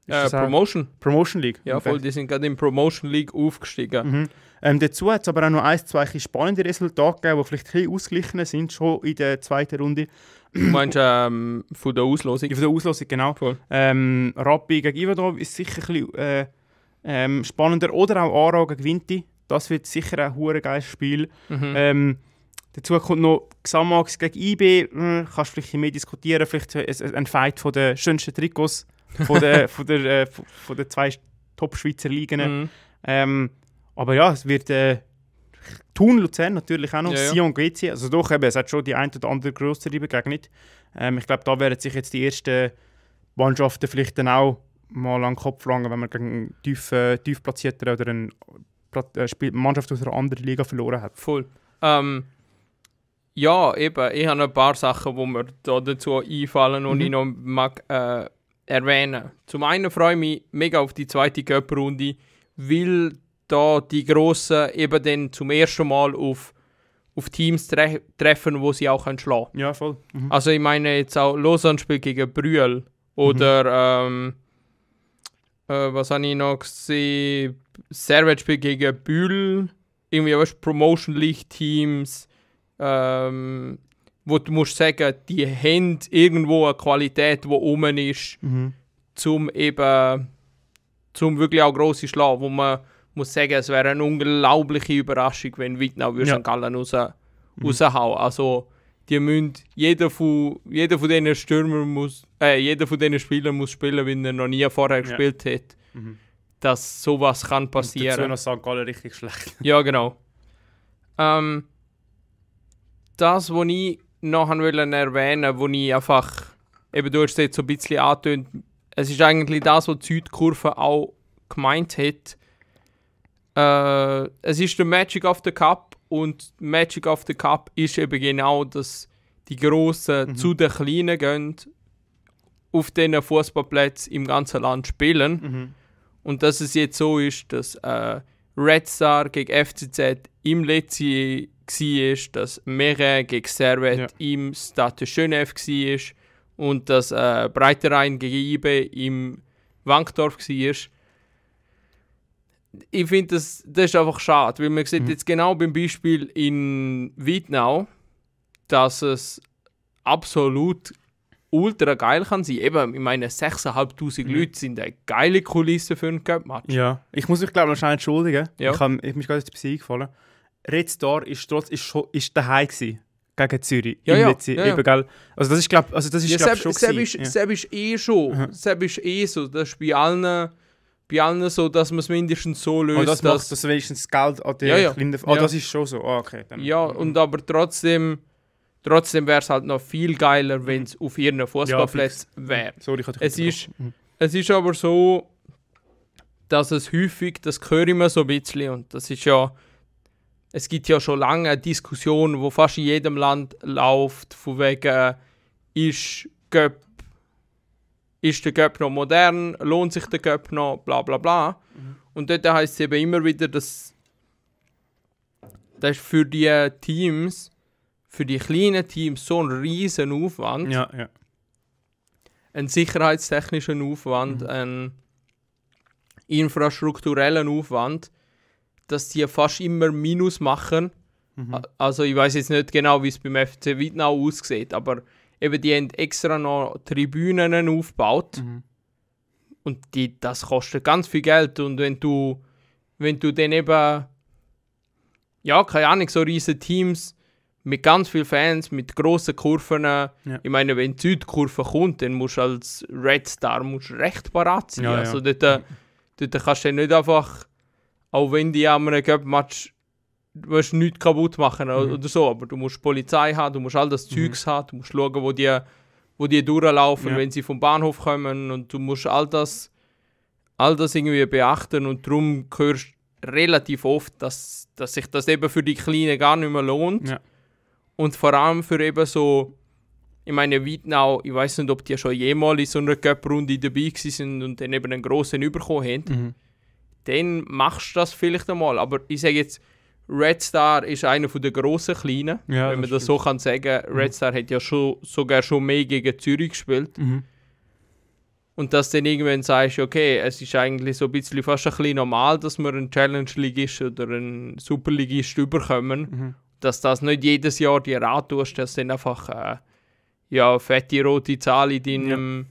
Äh, Promotion. Promotion League. Ja, voll, die sind gerade in Promotion League aufgestiegen. Mhm. Ähm, dazu hat es aber auch noch ein, zwei spannende Resultate gegeben, die vielleicht ein ausgeglichen sind, schon in der zweiten Runde. Du meinst ähm, von der Auslosung? Ja, von der Auslosung, genau. Voll. Ähm, Rappi gegen Ivadov ist sicher ein bisschen äh, ähm, spannender. Oder auch Aarau gegen Vinti. Das wird sicher ein hure geiles Spiel. Mhm. Ähm, dazu kommt noch Xamax gegen IB. Hm, kannst du vielleicht mehr diskutieren. Vielleicht ein Fight von den schönsten Trikots von den von der, äh, von der zwei Top-Schweizer Ligen. Mhm. Ähm, aber ja, es wird äh, Thun, Luzern natürlich auch noch, ja, ja. Sion, GC. Also doch, eben, es hat schon die ein oder andere grössere Begegnung. Ähm, ich glaube, da werden sich jetzt die ersten Mannschaften vielleicht dann auch mal an den Kopf langen, wenn man gegen einen tief, äh, tief platzierten oder eine äh, Mannschaft aus einer anderen Liga verloren hat. Voll. Ähm, ja, eben. Ich habe ein paar Sachen, die mir da dazu einfallen und mhm. ich noch mag, äh, erwähnen. Zum einen freue ich mich mega auf die zweite cup weil da die Grossen eben dann zum ersten Mal auf, auf Teams tre treffen, wo sie auch können schlagen können. Ja, voll. Mhm. Also ich meine jetzt auch Lausanne spielt gegen Brühl oder mhm. ähm, äh, was habe ich noch gesehen, Servet spielt gegen Bühl, irgendwie was Promotion League Teams, ähm, wo du musst sagen, die haben irgendwo eine Qualität, die oben ist, mhm. zum eben zum wirklich auch grosse Schlag, wo man muss sagen, es wäre eine unglaubliche Überraschung, wenn Wittnau ja. St. Gallen raus, mhm. raushauen. Also die müssen, jeder von, jeder von diesen Stürmern muss, äh, jeder von diesen Spielern muss spielen, wenn er noch nie vorher ja. gespielt hat. Mhm. Dass sowas kann passieren. Und dazu noch St. Gallen richtig schlecht. ja, genau. Ähm, das, was ich noch wollen erwähnen, wo ich einfach, eben du hast es jetzt so ein bisschen angetönt, es ist eigentlich das, was die Südkurve auch gemeint hat. Äh, es ist der Magic of the Cup und Magic of the Cup ist eben genau, dass die Großen mhm. zu den Kleinen gehen, auf diesen Fußballplätzen im ganzen Land spielen. Mhm. Und dass es jetzt so ist, dass äh, Red Star gegen FCZ im letzten war, dass Meren gegen Servet ja. im Stade Schönev war und dass äh, Breiterein gegen Ibe im Wankdorf war. Ich finde, das, das ist einfach schade, weil man sieht mhm. jetzt genau beim Beispiel in Wittnau, dass es absolut ultra geil kann sein. Eben, ich meine, 6'500 mhm. Leute sind eine geile Kulisse für einen Cup-Match. Ja, ich muss mich, glaube ich, wahrscheinlich entschuldigen. Ja. Ich habe mich gerade ein bisschen eingefallen. Redstar ist trotz ist schon ist daheim gewesen, gegen Zürich. Ja, ja, ja, ja. Eben, gell? Also das ist glaube also ja, glaub, schon Seb ist, ja. ist eh schon, mhm. Seb ist eh so, das ist bei allen bei allen so, dass man es mindestens so oh, löst, oh, das dass das wenigstens Geld an der ja, ja. Kleinen, oh, ah, ja. das ist schon so. Oh, okay. Dann, ja, mhm. und aber trotzdem trotzdem wäre es halt noch viel geiler, wenn es mhm. auf ihren Fußballplätzen ja, wäre. Sorry, ich es ist mhm. es ist aber so, dass es häufig, das höre ich mir so ein bisschen und das ist ja es gibt ja schon lange Diskussionen, wo fast in jedem Land läuft, von wegen, ist Göpp, ist der Göpp noch modern, lohnt sich der Göpp noch, bla bla bla. Mhm. Und dort heißt es eben immer wieder, dass das für die Teams, für die kleinen Teams so ein riesen Aufwand. Ja, ja. Ein sicherheitstechnischen Aufwand, mhm. ein infrastrukturellen Aufwand dass die fast immer Minus machen. Mhm. Also ich weiß jetzt nicht genau, wie es beim FC Wittnau aussieht, aber eben die haben extra noch Tribünen aufgebaut. Mhm. Und die, das kostet ganz viel Geld. Und wenn du, wenn du dann eben, ja, keine Ahnung, so riesige Teams mit ganz vielen Fans, mit grossen Kurven. Ja. Ich meine, wenn die Südkurve kommt, dann musst du als Red Star musst recht parat sein. Ja, also ja. Dort, äh, dort kannst du nicht einfach auch wenn die an einem Cup-Match nichts kaputt machen mhm. oder so, aber du musst Polizei haben, du musst all das mhm. Zeugs mhm. haben, du musst schauen, wo die, wo die durchlaufen, ja. wenn sie vom Bahnhof kommen und du musst all das, all das irgendwie beachten und darum hörst relativ oft, dass, dass sich das eben für die Kleinen gar nicht mehr lohnt ja. und vor allem für eben so ich meine, Wiednau, ich weiß nicht, ob die schon jemals in so einer Cup-Runde dabei waren und dann eben einen grossen überkommen haben. Mhm dann machst du das vielleicht einmal. Aber ich sage jetzt, Red Star ist einer der grossen Kleinen, ja, wenn man das, das so kann sagen. kann, mhm. Red Star hat ja schon, sogar schon mehr gegen Zürich gespielt. Mhm. Und dass dann irgendwann sagst, okay, es ist eigentlich so ein bisschen fast ein bisschen normal, dass wir einen Challenge-Ligist oder einen Superligist überkommen. Mhm. Dass das nicht jedes Jahr dir antust, dass dann einfach äh, ja, fette rote Zahl in deinem,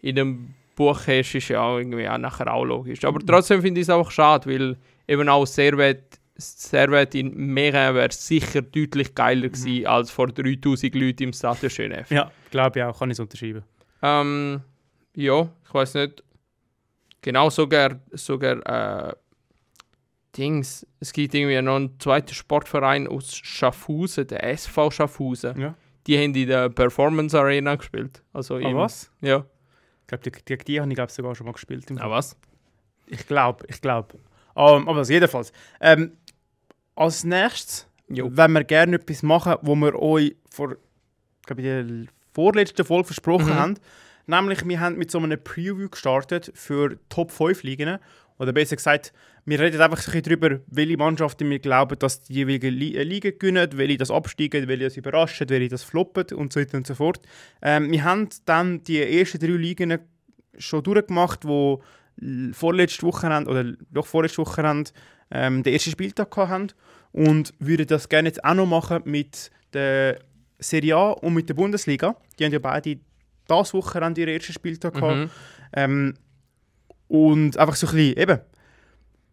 ja. in einem Buch hast, ist ja auch irgendwie auch nachher auch logisch. Aber mhm. trotzdem finde ich es auch schade, weil eben auch Servet, Servet in Meren wäre sicher deutlich geiler mhm. gewesen mhm. als vor 3000 Leuten im Stadion Genève. Ja, glaube ich auch, kann ich es unterschreiben. Ähm, ja, ich weiß nicht. Genau, sogar, sogar äh, Dings. Es gibt irgendwie noch einen zweiten Sportverein aus Schaffhausen, der SV Schaffhausen. Ja. Die haben in der Performance Arena gespielt. Also ah, im, was? Ja glaube, die, die, die habe ich glaub, sogar schon mal gespielt. Ah, was? Ich glaube, ich glaube. Um, ähm, aber also jedenfalls. Ähm, als nächstes, jo. wenn wir gerne etwas machen, wo wir euch vor, glaub, der vorletzten Folge versprochen mhm. haben, nämlich wir haben mit so einem Preview gestartet für Top 5 Ligen oder besser gesagt, wir reden einfach ein darüber, welche Mannschaften wir glauben, dass die jeweilige äh, Liga gewinnen, welche das absteigen, welche das überraschen, welche das floppen und so weiter und so fort. Ähm, wir haben dann die ersten drei Ligen schon durchgemacht, wo vorletzte Wochenende oder doch vorletzte Wochenende ähm, den ersten Spieltag hatten und würde das gerne jetzt auch noch machen mit der Serie A und mit der Bundesliga. Die haben ja beide das Wochenende ihren ersten Spieltag gehabt. Mhm. Ähm, und einfach so ein bisschen, eben,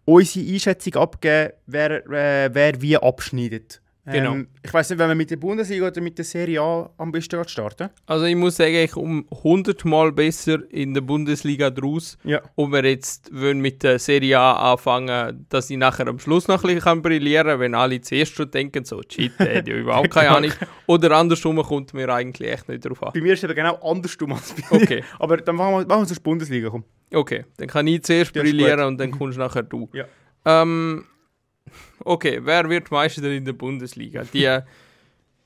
unsere Einschätzung abgeben, wer, äh, wer wie abschneidet. Genau. Ähm, ich weiß nicht, wenn wir mit der Bundesliga oder mit der Serie A am besten starten. Also ich muss sagen, ich um 100 Mal besser in der Bundesliga draus. Ja. Und wir jetzt mit der Serie A anfangen, dass ich nachher am Schluss noch ein bisschen brillieren kann, wenn alle zuerst schon denken, so, shit, der hat überhaupt keine Ahnung. Genau. Oder andersrum kommt mir eigentlich echt nicht drauf an. Bei mir ist es eben genau andersrum als bei dir. Okay. Aber dann machen wir, machen zur Bundesliga, komm. Okay, dann kann ich zuerst brillieren und dann kommst nachher du. Ja. Ähm, Okay, wer wird Meister in der Bundesliga? Die,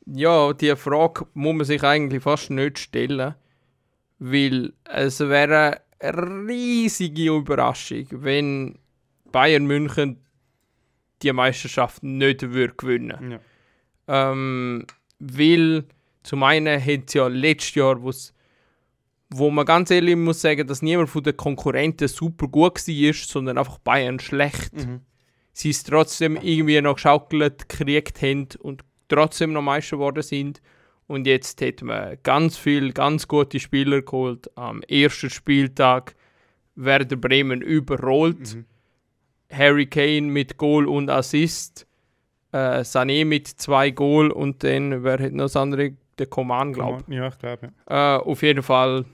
ja, die Frage muss man sich eigentlich fast nicht stellen, weil es wäre eine riesige Überraschung, wenn Bayern München die Meisterschaft nicht würde gewinnen ja. Ähm, weil zum einen hat es ja letztes Jahr, wo's, wo man ganz ehrlich muss sagen, dass niemand von den Konkurrenten super gut war, sondern einfach Bayern schlecht. Mhm sie es trotzdem irgendwie noch geschaukelt gekriegt haben und trotzdem noch Meister geworden sind. Und jetzt hätten wir ganz viel, ganz gute Spieler geholt. Am ersten Spieltag werden Bremen überrollt. Mhm. Harry Kane mit Goal und Assist. Äh, Sané mit zwei Goal und dann, wer hat noch das andere? Der Command, glaube ich. Ja, ich glaube, ja. Äh, auf jeden Fall,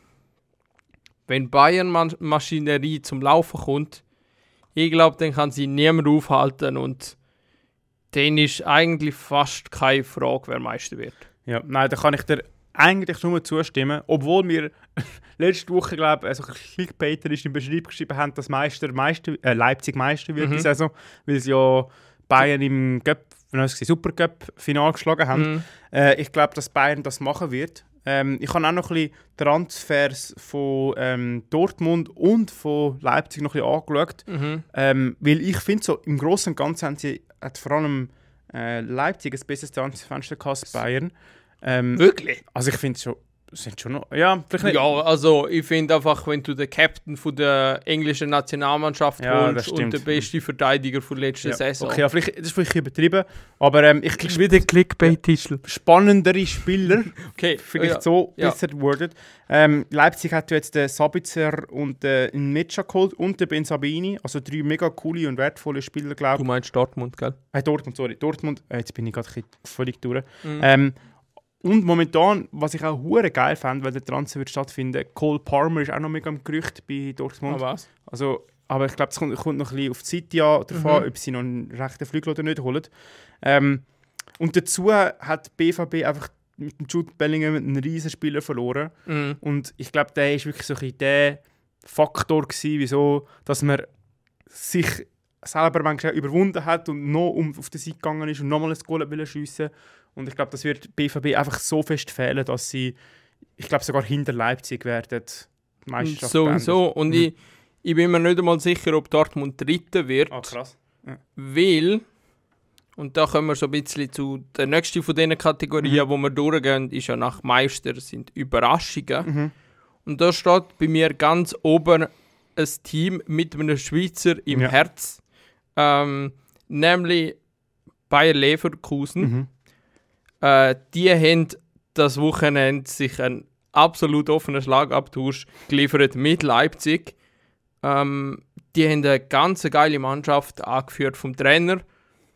wenn Bayern-Maschinerie zum Laufen kommt, ich glaube, den kann sie niemand aufhalten und dann ist eigentlich fast keine Frage, wer Meister wird. Ja, nein, da kann ich dir eigentlich nur zustimmen, obwohl wir letzte Woche, glaube äh, ich, also clickbaiterisch im Beschreib geschrieben haben, dass Meister, Meister äh, Leipzig Meister wird mhm. die Saison, weil sie ja Bayern im Cup, Supercup-Final geschlagen haben. Mhm. Äh, ich glaube, dass Bayern das machen wird. Ähm, ich habe auch noch ein bisschen Transfers von ähm, Dortmund und von Leipzig noch ein bisschen angeschaut. Mhm. Ähm, weil ich finde, so im Großen und Ganzen haben sie, hat vor allem äh, Leipzig ein besseres Transferfenster als Bayern. Ähm, Wirklich? Also ich finde schon sind schon noch, ja, vielleicht nicht. Ja, also ich finde einfach, wenn du den Captain von der englischen Nationalmannschaft ja, holst und der beste Verteidiger von letzter ja. Saison. Okay, ja, vielleicht, das ist vielleicht übertrieben, aber ähm, ich glaube... Wieder Clickbait-Titel. Spannendere Spieler, okay, vielleicht ja, so besser wordet. Ähm, Leipzig hat jetzt den Sabitzer und den Metscha geholt und den Ben Sabini, also drei mega coole und wertvolle Spieler, glaube ich. Du meinst Dortmund, gell? Hey, äh, Dortmund, sorry, Dortmund. Äh, jetzt bin ich gerade völlig durch. Mhm. Ähm, und momentan, was ich auch hure geil fand, weil der Transfer wird stattfinden, Cole Palmer ist auch noch mega im Gerücht bei Dortmund. Ah, was? Also, aber ich glaube, es kommt, kommt, noch ein bisschen auf die City an, mhm. an, ob sie noch einen rechten Flügel oder nicht holen. Ähm, und dazu hat die BVB einfach mit dem Jude Bellingham einen riesen Spieler verloren. Mhm. Und ich glaube, der ist wirklich so ein bisschen der Faktor gewesen, wieso, dass man sich selber manchmal überwunden hat und noch auf die Seite gegangen ist und nochmal ein Goal schiessen und ich glaube, das wird BVB einfach so fest fehlen, dass sie, ich glaube, sogar hinter Leipzig werden die Meisterschaft So, Und mhm. ich, ich bin mir nicht einmal sicher, ob Dortmund Dritter wird. Ah, krass. Ja. Weil, und da kommen wir so ein bisschen zu der nächsten von diesen Kategorien, mhm. wo wir durchgehen, ist ja nach Meister sind Überraschungen. Mhm. Und da steht bei mir ganz oben ein Team mit einem Schweizer im ja. Herz. Ähm, nämlich Bayer Leverkusen. Mhm. Äh, die haben das Wochenende sich einen absolut offenen Schlagabtausch geliefert mit Leipzig. Ähm, die haben eine ganz geile Mannschaft angeführt vom Trainer.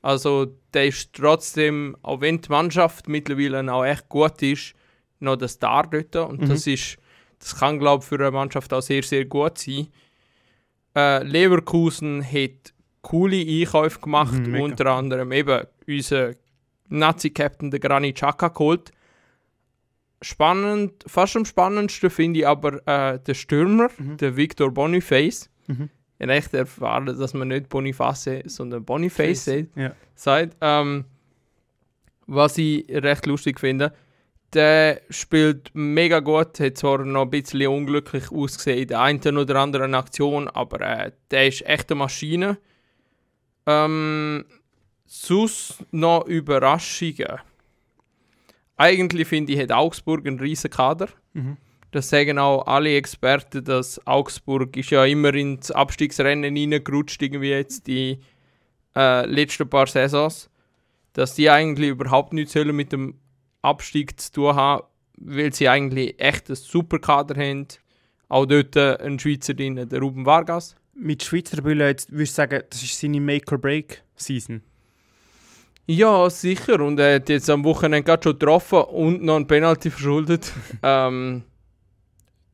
Also der ist trotzdem, auch wenn die Mannschaft mittlerweile auch echt gut ist, noch das Star dort. Und mhm. das ist, das kann glaube ich für eine Mannschaft auch sehr, sehr gut sein. Äh, Leverkusen hat coole Einkäufe gemacht, mhm, unter anderem eben unser Nazi-Captain der Granit Xhaka geholt. Spannend, fast am spannendsten finde ich aber äh, den Stürmer, mhm. den Victor Boniface. Mhm. Ich hätte erfahren, dass man nicht Boniface, sondern Boniface sagt. Ja. ähm, was ich recht lustig finde. Der spielt mega gut, hat zwar noch ein bisschen unglücklich ausgesehen in der einen oder anderen Aktion, aber äh, der ist echt eine Maschine. Ähm, Sus noch Überraschungen. Eigentlich finde ich, hat Augsburg einen riesen Kader. Mhm. Das sagen auch alle Experten, dass Augsburg ist ja immer ins Abstiegsrennen reingerutscht, irgendwie jetzt die äh, letzten paar Saisons. Dass die eigentlich überhaupt nichts mit dem Abstieg zu tun haben, weil sie eigentlich echt ein super Kader haben. Auch dort ein Schweizer drin, der Ruben Vargas. Mit Schweizer Bühne jetzt würdest du sagen, das ist seine Make-or-Break-Season? Ja, sicher. Und er hat jetzt am Wochenende gerade schon getroffen und noch einen Penalty verschuldet. ähm,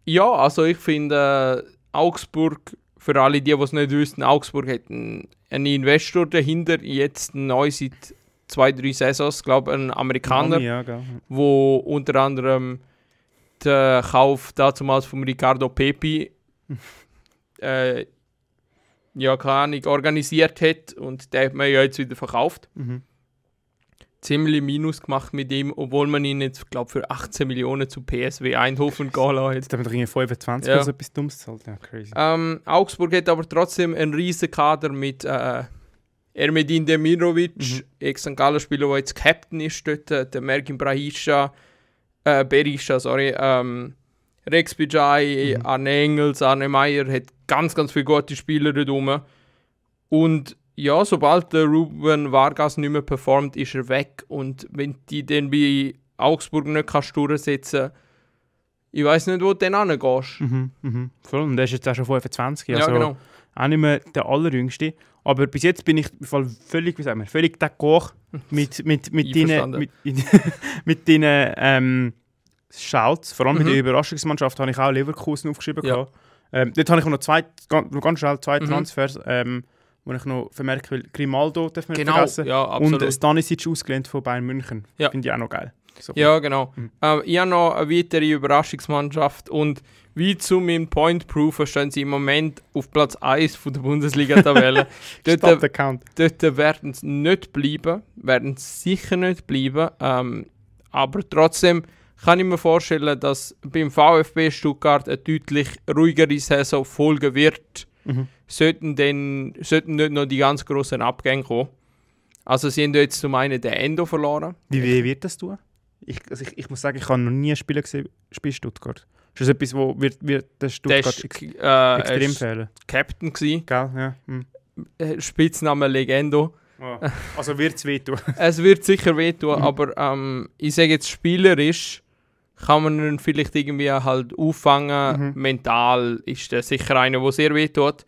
ja, also ich finde, äh, Augsburg, für alle die, die es nicht wissen, Augsburg hat einen, einen Investor dahinter, jetzt neu seit zwei, drei Saisons, glaube ein Amerikaner, ja, ja, wo unter anderem der Kauf damals von Ricardo Pepi äh, ja, keine Ahnung, organisiert hat und den hat man ja jetzt wieder verkauft. Mhm ziemlich Minus gemacht mit ihm, obwohl man ihn jetzt, glaube für 18 Millionen zu PSW Eindhoven geholt hat. Damit ringen 25 ja. so etwas Dummes zahlt. Ja, crazy. Ähm, Augsburg hat aber trotzdem einen riesen Kader mit äh, Ermedin Demirovic, mhm. ex-St. Gallen-Spieler, der jetzt Captain ist dort, äh, der Mergin Brahisha, äh, Berisha, sorry, ähm, Rex Bijay, mhm. Arne Engels, Arne Meyer, hat ganz, ganz viele gute Spieler dort oben. Und ja, sobald der Ruben Vargas nicht mehr performt, ist er weg. Und wenn die den bei Augsburg nicht durchsetzen kannst ich weiß nicht, wo du dann hingehst. Mhm, mhm. Vor allem, der ist jetzt auch schon 25, also ja, genau. auch nicht mehr der Allerjüngste. Aber bis jetzt bin ich völlig, wie sagen wir, völlig d'accord mit, mit, mit deinen mit, mit deinen ähm, Shouts. Vor allem mhm. mit der Überraschungsmannschaft habe ich auch Leverkusen aufgeschrieben. Ja. Ähm, dort habe ich noch zwei, ganz, ganz schnell zwei mhm. Transfers. Ähm, wo ich noch vermerke, will, Grimaldo darf man genau, vergessen. Ja, Und Stanisic ausgelehnt von Bayern München. Ja. Finde ich auch noch geil. So. Ja, genau. Mhm. Ähm, ich habe noch eine weitere Überraschungsmannschaft und wie zu meinem Point Proof stehen sie im Moment auf Platz 1 von der Bundesliga-Tabelle. dort, äh, dort werden sie nicht bleiben, werden sicher nicht bleiben. Ähm, aber trotzdem kann ich mir vorstellen, dass beim VfB Stuttgart eine deutlich ruhigere Saison folgen wird mhm. sollten, denn, sollten nicht noch die ganz großen Abgänge kommen. Also sie haben jetzt zum einen den Endo verloren. Wie, wie wird das tun? Ich, also ich, ich muss sagen, ich habe noch nie ein gesehen, Spiel Stuttgart. Ist das etwas, wo wird, wird der Stuttgart ex äh, extrem fehlen? Captain gewesen. Gell, ja. Hm. Äh, Spitzname Legendo. Oh. Also wird es wehtun. es wird sicher wehtun, mhm. aber ähm, ich sage jetzt spielerisch kann man ihn vielleicht irgendwie halt auffangen. Mhm. Mental ist er sicher einer, der sehr weh tut.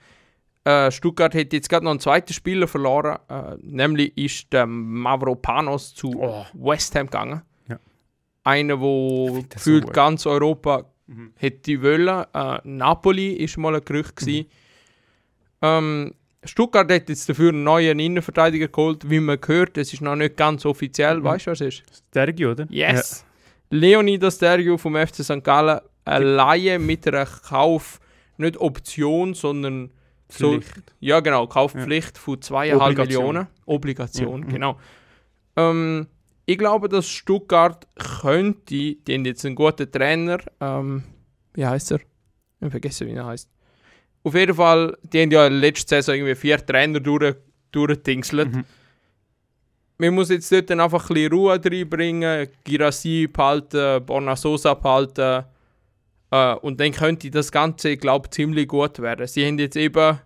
Äh, Stuttgart hat jetzt gerade noch einen zweiten Spieler verloren, äh, nämlich ist der Mavropanos zu oh. West Ham gegangen. Ja. Einer, wo gefühlt so ganz Europa mhm. hätte wollen. Äh, Napoli ist mal ein Gerücht Mhm. Ähm, Stuttgart hat jetzt dafür einen neuen Innenverteidiger geholt, wie man gehört. Es ist noch nicht ganz offiziell. Mhm. Weißt du, was es ist? Stergi, oder? Yes! Ja. Leonidas Dergu vom FC St. Gallen eine Laie mit einer Kauf, nicht Option, sondern So, ja, genau, Kaufpflicht ja. von 2,5 Obligation. Millionen. Obligation, ja. genau. Ähm, ich glaube, dass Stuttgart könnte, die haben jetzt einen guten Trainer, ähm, wie heißt er? Ich vergesse, wie er heißt. Auf jeden Fall, die haben ja letzte Saison irgendwie vier Trainer durch, durchgedingselt. Mhm man muss jetzt dort dann einfach ein bisschen Ruhe reinbringen, Girassi behalten, Bornasosa behalten. Äh, und dann könnte das Ganze, glaube ich, ziemlich gut werden. Sie haben jetzt eben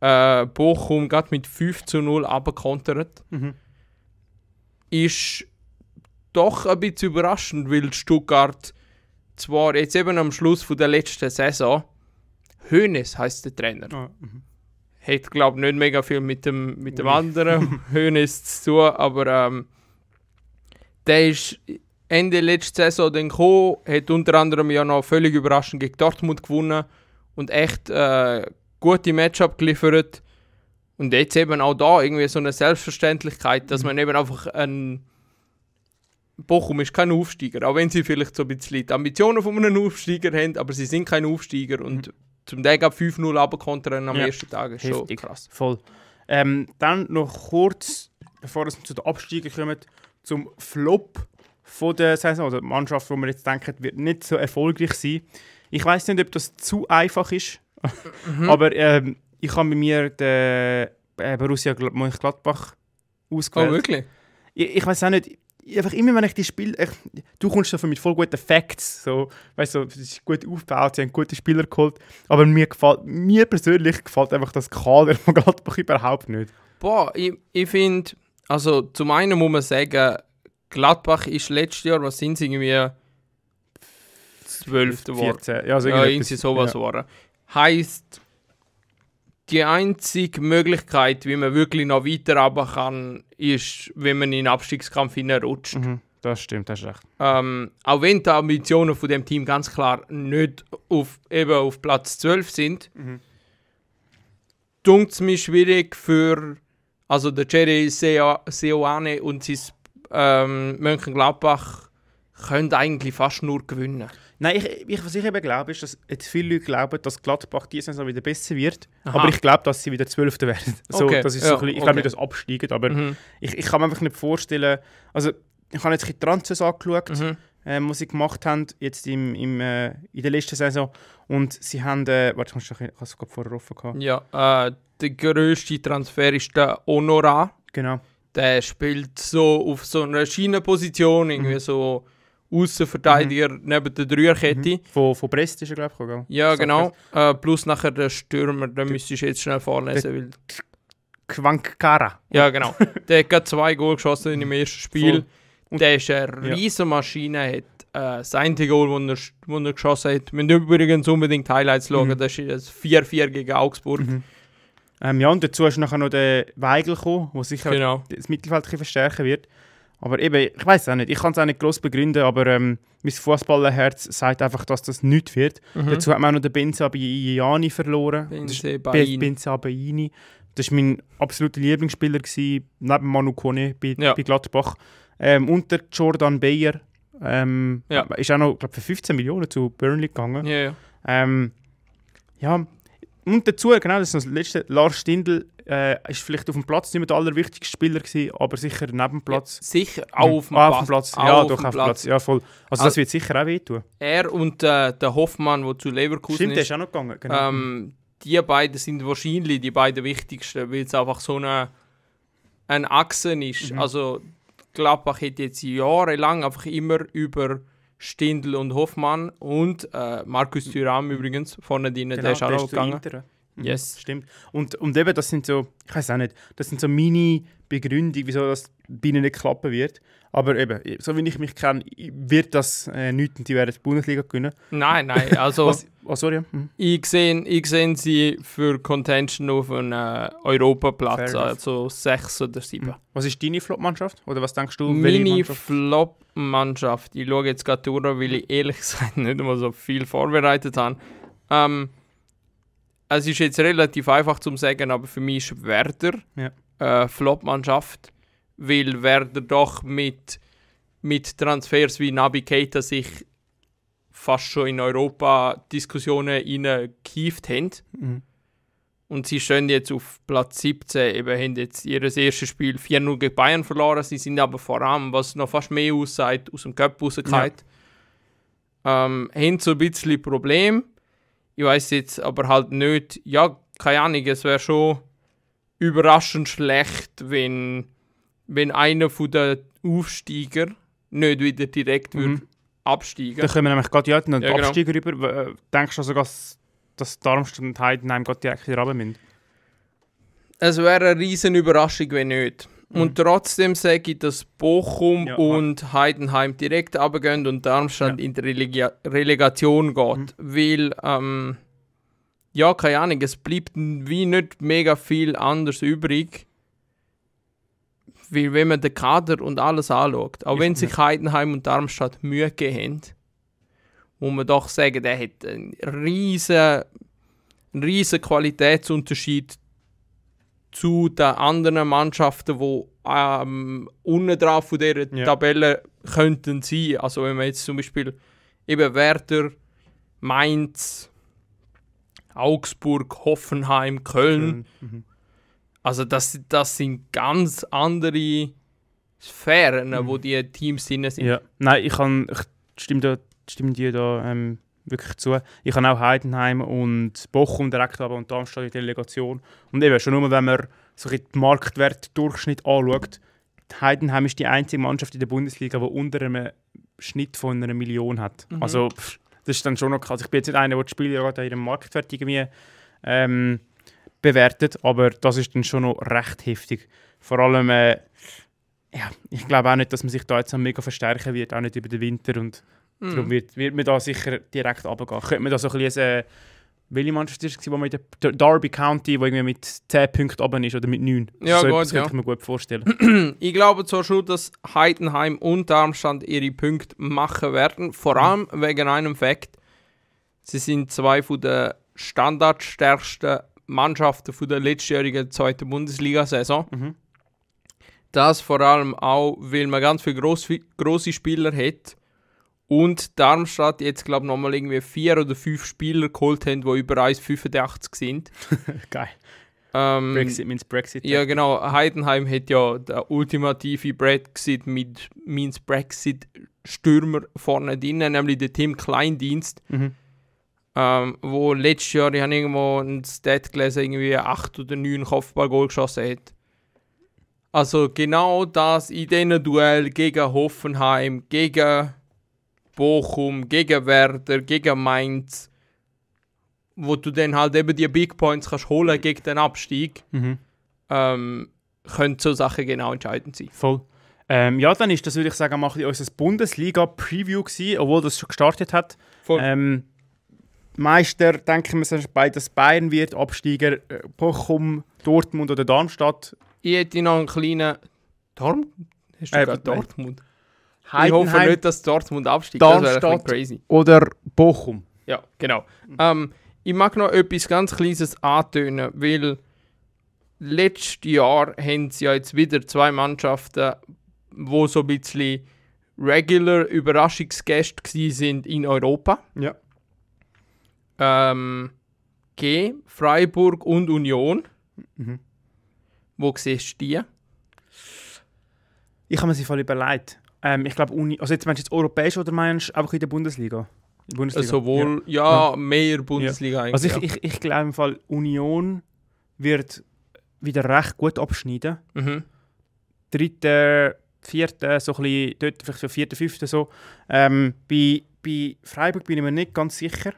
äh, Bochum gerade mit 5 zu 0 abgekontert. Mhm. Ist doch ein bisschen überraschend, weil Stuttgart zwar jetzt eben am Schluss von der letzten Saison, Hönes heißt der Trainer. Oh, hat, glaube nicht mega viel mit dem, mit dem anderen Hönes zu tun, aber ähm, der ist Ende letzte Saison dann gekommen, hat unter anderem ja noch völlig überraschend gegen Dortmund gewonnen und echt äh, gute Matchup geliefert. Und jetzt eben auch da irgendwie so eine Selbstverständlichkeit, dass mhm. man eben einfach ein Bochum ist kein Aufsteiger, auch wenn sie vielleicht so ein bisschen die Ambitionen von einem Aufsteiger haben, aber sie sind kein Aufsteiger und mhm zum Teil 5-0 abkontern am ja. ersten Tag. Ist schon krass. Voll. Ähm, dann noch kurz, bevor wir zu den Abstiegen kommen, zum Flop von der Saison. Also die Mannschaft, die wir jetzt denken, wird nicht so erfolgreich sein. Ich weiß nicht, ob das zu einfach ist, mhm. aber ähm, ich habe bei mir den äh, Borussia Mönchengladbach oh, ausgewählt. Oh, wirklich? Ich, ich weiß auch nicht, einfach immer, wenn ich die Spiel, du kommst dafür mit voll guten Facts, so, weißt du, es ist gut aufgebaut, sie haben gute Spieler geholt, aber mir gefällt, mir persönlich gefällt einfach das Kader von Gladbach überhaupt nicht. Boah, ich, ich finde, also zum einen muss man sagen, Gladbach ist letztes Jahr, was sind sie irgendwie, 12. 14, ja, also ja irgendwie sowas ja. waren. Heißt, die einzige Möglichkeit, wie man wirklich noch weiter runter kann, ist, wenn man in den Abstiegskampf hineinrutscht. Mhm, das stimmt, das ist recht. Ähm, auch wenn die Ambitionen von dem Team ganz klar nicht auf, eben auf Platz 12 sind, mhm. es mir schwierig für also der Jerry Seoane und sein ähm, Mönchengladbach können eigentlich fast nur gewinnen. Nein, ich, ich, was ich eben glaube, ist, dass jetzt viele Leute glauben, dass Gladbach diese Saison wieder besser wird. Aha. Aber ich glaube, dass sie wieder Zwölfter werden. So, okay. das ist ja, so bisschen, ich okay. glaube nicht, dass sie absteigen, aber mhm. ich, ich kann mir einfach nicht vorstellen. Also, ich habe jetzt die Transfers angeschaut, mhm. äh, sie gemacht haben, jetzt im, im, äh, in der letzten Saison. Und sie haben, äh, warte, ich habe es gerade vorher offen gehabt. Ja, äh, der größte Transfer ist der Honora. Genau. Der spielt so auf so einer Schienenposition, irgendwie mhm. so Außenverteidiger mhm. neben der Dreierkette. Mhm. Von, von Brest ist er, glaube ich, gell? Ja, Sack genau. Äh, plus nachher der Stürmer, den die, müsstest du jetzt schnell vorlesen. Weil... Quankara. Ja, genau. der hat gerade zwei Goal geschossen in dem mhm. ersten Spiel. Und der ist eine riesige Maschine, hat äh, das einzige Goal, das er, er, geschossen hat. Wir müssen übrigens unbedingt Highlights schauen, mhm. das ist das 4-4 gegen Augsburg. Mhm. Ähm, ja, und dazu ist nachher noch der Weigel gekommen, der sicher genau. das Mittelfeld verstärken wird. Aber eben, ich weiß auch nicht, ich kann es auch nicht gross begründen, aber ähm, mein Fußballerherz sagt einfach, dass das nichts wird. Mhm. Dazu hat man auch noch den Benzabiani verloren. Benzabaini. Benzabaini. Das war mein absoluter Lieblingsspieler, gewesen, neben Manu Kone bei, ja. bei Gladbach. Ähm, und Jordan Bayer ähm, ja. ist auch noch glaub, für 15 Millionen zu Burnley gegangen. Ja, ja. Ähm, ja, und dazu, genau, das ist das letzte, Lars Stindl äh, ist vielleicht auf dem Platz nicht mehr der allerwichtigste Spieler gewesen, aber sicher neben dem Platz. Ja, sicher, auch auf dem, ah, auf dem Platz. Platz. Ja, auf doch, auf dem Platz. Platz. Ja, voll. Also, also das wird sicher auch wehtun. Er und äh, der Hoffmann, der zu Leverkusen Stimmt, ist. Stimmt, der ist auch noch gegangen, genau. Ähm, die beiden sind wahrscheinlich die beiden wichtigsten, weil es einfach so eine, eine Achse ist. Mhm. Also Gladbach hat jetzt jahrelang einfach immer über Stindl und Hoffmann und äh, Markus hm. Thüram übrigens vorne drin, genau, der ist auch noch gegangen. Mhm. Yes. Stimmt. Und, und eben, das sind so, ich weiß auch nicht, das sind so mini Begründungen, wieso das bei ihnen nicht klappen wird. Aber eben, so wie ich mich kenne, wird das äh, nichts und die werden die Bundesliga gewinnen. Nein, nein, also... Was? Oh, sorry. Hm. Ich sehe ich seh sie für Contention auf einem äh, Europaplatz, also sechs oder sieben. Mhm. Was ist deine Flop-Mannschaft? Oder was denkst du, Meine Flop-Mannschaft, ich schaue jetzt gerade durch, weil ich ehrlich gesagt nicht mal so viel vorbereitet habe. Ähm, es ist jetzt relativ einfach zu sagen, aber für mich ist Werder ja. äh, Flop-Mannschaft weil Werder doch mit, mit Transfers wie Nabi Keita sich fast schon in Europa Diskussionen reingekieft haben. Mhm. Und sie stehen jetzt auf Platz 17, eben haben jetzt ihr erstes Spiel 4-0 gegen Bayern verloren, sie sind aber vor allem, was noch fast mehr aussagt, aus dem Köpf rausgefallen. Ja. Ähm, haben so ein bisschen Probleme. Ich weiß jetzt aber halt nicht, ja, keine Ahnung, es wäre schon überraschend schlecht, wenn wenn einer von den Aufsteigern nicht wieder direkt mhm. würde absteigen würde. Dann können wir nämlich gerade ja, den ja, genau. Absteiger rüber. Äh, denkst du also, dass, dass Darmstadt und Heidenheim gerade direkt wieder runter müssen? Es wäre eine riesen Überraschung, wenn nicht. Mhm. Und trotzdem sage ich, dass Bochum ja, und Heidenheim direkt runtergehen und Darmstadt ja. in die Relega Relegation geht. Mhm. Weil, ähm, ja, keine Ahnung, es bleibt wie nicht mega viel anders übrig weil wenn man den Kader und alles anschaut, auch wenn sich Heidenheim und Darmstadt Mühe gegeben haben, muss man doch sagen, der hat einen riesen, einen riesen Qualitätsunterschied zu den anderen Mannschaften, die ähm, unten drauf von dieser ja. Tabelle könnten sein. Also wenn man jetzt zum Beispiel eben Werder, Mainz, Augsburg, Hoffenheim, Köln, mhm. Also das, das sind ganz andere Sphären, mhm. wo die Teams drin sind. Ja, nein, ich, kann, ich stimme, da, stimme dir da ähm, wirklich zu. Ich habe auch Heidenheim und Bochum direkt aber und Darmstadt in Delegation. Und eben schon nur, wenn man so den Marktwertdurchschnitt anschaut, Heidenheim ist die einzige Mannschaft in der Bundesliga, die unter einem Schnitt von einer Million hat. Mhm. Also pff, das ist dann schon noch krass. Also ich bin jetzt nicht einer, der die Spieler gerade ihrem Marktwert irgendwie ähm, bewertet, aber das ist dann schon noch recht heftig. Vor allem, äh, ja, ich glaube auch nicht, dass man sich da jetzt mega verstärken wird, auch nicht über den Winter und mhm. darum wird, wird man da sicher direkt runtergehen. Könnte man da so ein bisschen, äh, welche Mannschaft war es, wo man in der Derby County, wo irgendwie mit 10 Punkten oben ist oder mit 9? Ja, so gut, das könnte ja. ich mir gut vorstellen. ich glaube zwar schon, dass Heidenheim und Darmstadt ihre Punkte machen werden, vor mhm. allem mhm. wegen einem Fakt, sie sind zwei von den standardstärksten Mannschaften von der letztjährigen zweiten Bundesliga-Saison. Mhm. Das vor allem auch, weil man ganz viele große Spieler hat und Darmstadt jetzt, glaube ich, nochmal irgendwie vier oder fünf Spieler geholt haben, die über 1,85 sind. Geil. Ähm, Brexit means Brexit. Ja, genau. Heidenheim hat ja der ultimative Brexit mit means Brexit Stürmer vorne drin, nämlich der Team Kleindienst. Mhm ähm, wo letztes Jahr, ich habe irgendwo ein Stat gelesen, irgendwie acht oder neun Kopfballgoal geschossen hat. Also genau das in diesem Duell gegen Hoffenheim, gegen Bochum, gegen Werder, gegen Mainz, wo du dann halt eben die Big Points kannst holen gegen den Abstieg, mhm. ähm, können so Sachen genau entscheidend sein. Voll. Ähm, ja, dann ist das, würde ich sagen, mal unser Bundesliga-Preview gewesen, obwohl das schon gestartet hat. Voll. Ähm, Meister denken wir sich beides Bayern wird, Absteiger äh, Bochum, Dortmund oder Darmstadt. Ich hätte noch einen kleinen Dorm Hast du äh, Dortmund? ich hoffe nicht, dass Dortmund absteigt. Darmstadt das crazy. oder Bochum. Ja, genau. Ähm, ich mag noch etwas ganz Kleines antönen, weil letztes Jahr haben sie ja jetzt wieder zwei Mannschaften, wo so ein bisschen regular Überraschungsgäste sind in Europa. Ja ähm, G, Freiburg und Union. Mhm. Wo siehst du die? Ich habe mir sie voll überlegt. Ähm, ich glaube, Uni, also jetzt meinst du jetzt europäisch oder meinst du einfach in der Bundesliga? Bundesliga. Sowohl, ja. ja, mehr Bundesliga ja. eigentlich. Also ich, ich, ich glaube im Fall, Union wird wieder recht gut abschneiden. Mhm. Dritter, vierter, so ein bisschen, dort vielleicht für vierter, fünfter so. Ähm, bei, bei Freiburg bin ich mir nicht ganz sicher.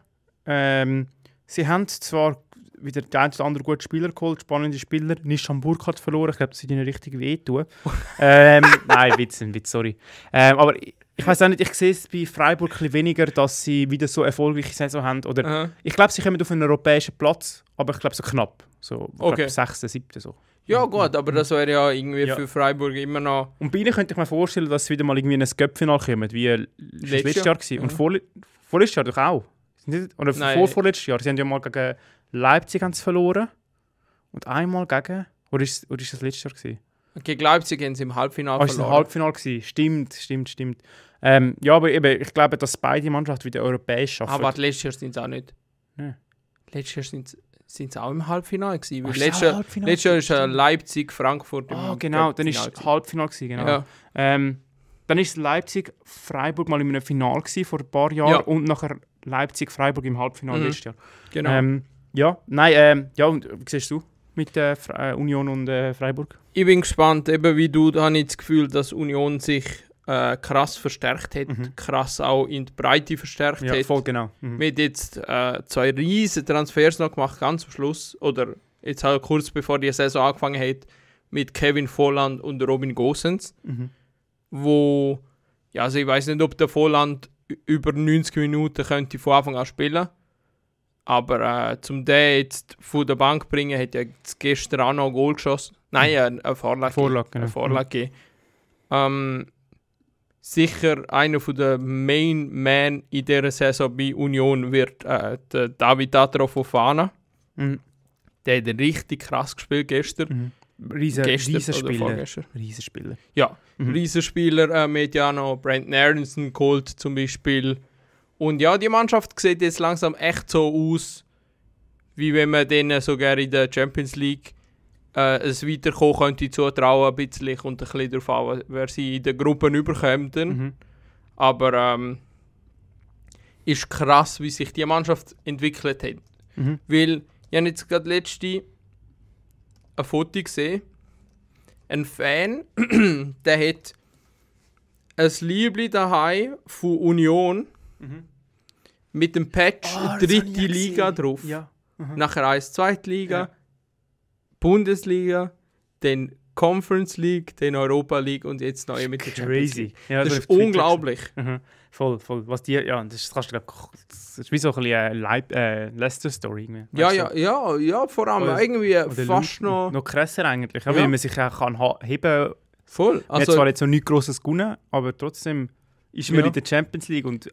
Ähm, sie haben zwar wieder der ein oder andere gute Spieler geholt, spannende Spieler. Nishan Burg hat verloren, ich glaube, das würde ihnen richtig wehtun. ähm, nein, Witz, Witz, sorry. Ähm, aber ich, ich weiß auch nicht, ich sehe es bei Freiburg ein weniger, dass sie wieder so erfolgreiche Saison haben. Oder Aha. Ich glaube, sie kommen auf einen europäischen Platz, aber ich glaube, so knapp. So, okay. sechste, siebte so. Ja, gut, aber das wäre ja irgendwie ja. für Freiburg immer noch. Und bei ihnen könnte ich mir vorstellen, dass sie wieder mal irgendwie in ein Cup-Final kommen, wie letztes, letztes Jahr, Jahr war. Mhm. Und vor, vorletztes Jahr doch auch oder Nein. vor vorletztes Jahr. Sie haben ja mal gegen Leipzig haben verloren. Und einmal gegen. Oder ist, oder ist das letztes Jahr? Gewesen? Gegen Leipzig haben sie im Halbfinale oh, ist verloren. Im Halbfinale gewesen. Stimmt, stimmt, stimmt. Ähm, ja, aber eben, ich glaube, dass beide Mannschaften wieder europäisch schaffen. Aber letztes Jahr sind sie auch nicht. Ja. Letztes Jahr sind sie sind sie auch im Halbfinale gewesen. Weil letztes, Jahr, letztes Jahr ist äh, Leipzig, Frankfurt im Ah, genau, dann ist es Halbfinale gewesen, genau. Ja. Ähm, dann ist Leipzig, Freiburg mal in einem Finale gewesen, vor ein paar Jahren ja. und nachher Leipzig-Freiburg im Halbfinale mhm. letztes Jahr. Genau. Ähm, ja, nein, ähm, ja, und wie siehst du mit äh, äh, Union und äh, Freiburg? Ich bin gespannt, eben wie du, da habe ich das Gefühl, dass Union sich äh, krass verstärkt hat, mhm. krass auch in die Breite verstärkt ja, hat. voll genau. Mhm. Mit jetzt äh, zwei riesen Transfers noch gemacht, ganz am Schluss, oder jetzt halt kurz bevor die Saison angefangen hat, mit Kevin Volland und Robin Gosens, mhm. wo, ja, also ich weiß nicht, ob der Volland über 90 Minuten könnte von Anfang an spielen. Aber äh, zum den jetzt von der Bank bringen, hat ja gestern auch noch ein Goal geschossen. Nein, hm. eine Vorlage. Vorlage, genau. eine Vorlage. Ähm, sicher einer der Main Men in dieser Saison bei Union wird äh, der David Atro Fofana. Mhm. Der hat richtig krass gespielt gestern. Mhm. Riesenspieler. Ja, mhm. Riesenspieler, äh, Mediano, Brandon Aronson geholt zum Beispiel. Und ja, die Mannschaft sieht jetzt langsam echt so aus, wie wenn man denen sogar in der Champions League äh, ein Weiterkommen könnte zutrauen ein bisschen und ein bisschen darauf an, wer sie in den Gruppen überkommt. Mhm. Aber ähm, ist krass, wie sich die Mannschaft entwickelt hat. Mhm. Weil, ich habe jetzt gerade letzte ein Foto gesehen. Ein Fan, der hat ein Liebling daheim von Union mhm. mit dem Patch oh, dritte Liga drauf. Ja. Mhm. Nachher eins Zweitliga, ja. Bundesliga, dann Conference League, dann Europa League und jetzt noch mit der Champions League. Crazy. Ja, das, das ist unglaublich. Mhm. Voll, voll. Was die, ja, das ist, kannst du, das ist wie so ein bisschen eine äh, Leicester-Story. Ja, ja, ja, ja, vor allem oder, irgendwie oder fast Lu noch... Noch krasser eigentlich, ja, weil man sich auch kann heben Voll. Also, man hat zwar jetzt noch nichts Grosses gewonnen, aber trotzdem ist man ja. in der Champions League und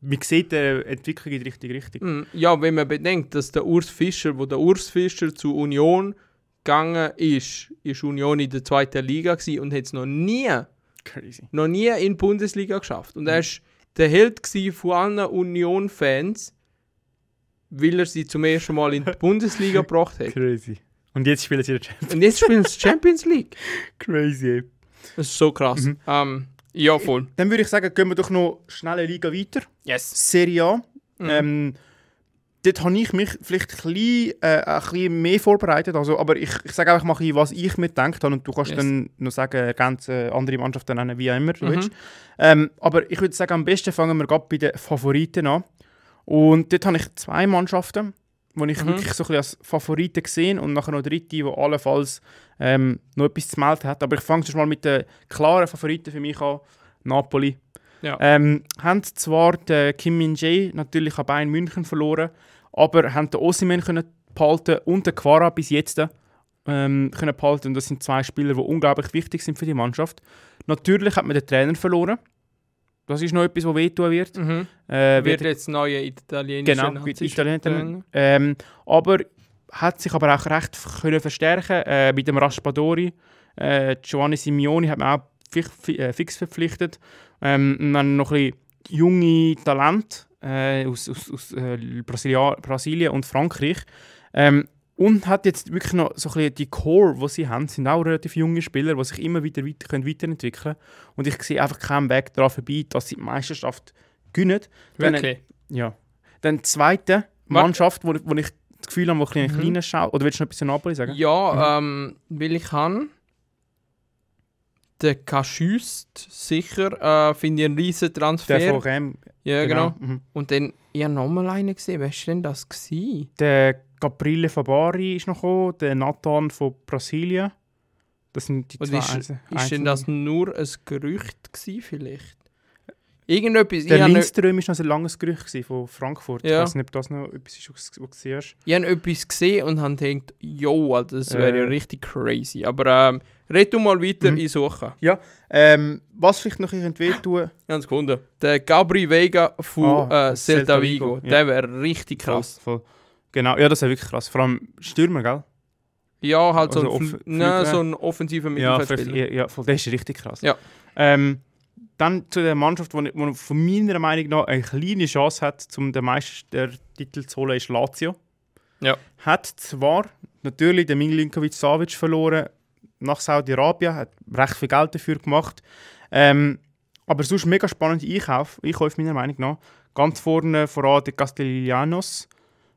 man sieht die Entwicklung in die richtige Richtung. Mm, ja, wenn man bedenkt, dass der Urs Fischer, wo der Urs Fischer zu Union gegangen ist, ist Union in der zweiten Liga und hat es noch nie Crazy. Noch nie in die Bundesliga geschafft. Und mhm. er war der Held von allen Union-Fans, weil er sie zum ersten Mal in die Bundesliga gebracht hat. Crazy. Und jetzt spielen sie die Champions League. Und jetzt spielen sie Champions League. Crazy, ey. Das ist so krass. Mhm. Ähm, ja, voll. Dann würde ich sagen, gehen wir doch noch schnell eine Liga weiter. Yes. Serie A. Mhm. Ähm, dort habe ich mich vielleicht ein bisschen, äh, ein bisschen mehr vorbereitet. Also, aber ich, ich sage einfach mal, was ich mir gedacht habe. Und du kannst yes. dann noch sagen, ganz äh, andere Mannschaften nennen, wie immer du mhm. Ähm, aber ich würde sagen, am besten fangen wir gerade bei den Favoriten an. Und dort habe ich zwei Mannschaften, die ich mhm. wirklich so ein bisschen als Favoriten gesehen und nachher noch dritte, die allenfalls ähm, noch etwas zu melden hat. Aber ich fange schon mal mit den klaren Favoriten für mich an. Napoli. Ja. Ähm, haben zwar den Kim Min-jae natürlich an Bayern München verloren, aber haben den Osimhen können behalten und den Quara bis jetzt ähm, können behalten. Und das sind zwei Spieler, die unglaublich wichtig sind für die Mannschaft. Natürlich hat man den Trainer verloren. Das ist noch etwas, was wehtun wird. Mhm. Äh, wird, wird jetzt neue italienische genau, wird Italiener. Ähm, aber hat sich aber auch recht können verstärken äh, mit dem Raspadori. Äh, Giovanni Simeoni hat man auch fix, äh, fix verpflichtet. Ähm, man noch ein bisschen junge Talente äh, aus, aus, aus äh, Brasilia, Brasilien und Frankreich. Ähm, und hat jetzt wirklich noch so ein bisschen die Core, die sie haben, sind auch relativ junge Spieler, die sich immer wieder weiter, können weiterentwickeln können. Und ich sehe einfach keinen Weg daran vorbei, dass sie die Meisterschaft gewinnen. Wirklich? Dann, ja. Dann zweite Mannschaft, wo, wo ich das Gefühl habe, die ein bisschen mhm. kleiner schaut. Oder willst du noch etwas zu Napoli sagen? Ja, mhm. ähm, weil ich habe der Kaschüst sicher, äh, finde ich einen riesen Transfer. Der VKM. Ja, genau. genau. Mhm. Und dann, ich habe nochmal einen gesehen, wer war denn das? Gewesen? Der Caprile Fabari ist noch gekommen, der Nathan von Brasilien. Das sind die Oder zwei ist, ist denn das nur ein Gerücht gewesen, vielleicht? Irgendetwas. Der Lindström war noch ein langes Gerücht von Frankfurt. Ja. Ich weiß nicht, ob das noch etwas ist, was du siehst. Ich habe etwas gesehen und habe gedacht, yo, das wäre ja. Äh. ja richtig crazy. Aber ähm, Red du mal weiter, mhm. ich suche. Ja, ähm, was vielleicht noch irgendwie wehtun... Ich habe Der Gabri Vega von ah, äh, Celta Vigo. Ja. Der wäre richtig krass. Voll, voll. Genau, ja, das wäre wirklich krass. Vor allem Stürmer, gell? Ja, halt also so, ein, ne, so ein offensiver Mittelfeldspieler. Ja, ja, voll, der ist richtig krass. Ja. Ähm, dann zu der Mannschaft, die wo, von meiner Meinung nach eine kleine Chance hat, um den Meistertitel zu holen, ist Lazio. Ja. Hat zwar natürlich den Milinkovic-Savic verloren, nach Saudi-Arabien, hat recht viel Geld dafür gemacht. Ähm, aber sonst mega spannend Einkauf, Einkauf meiner Meinung nach. Ganz vorne voran der Castellanos,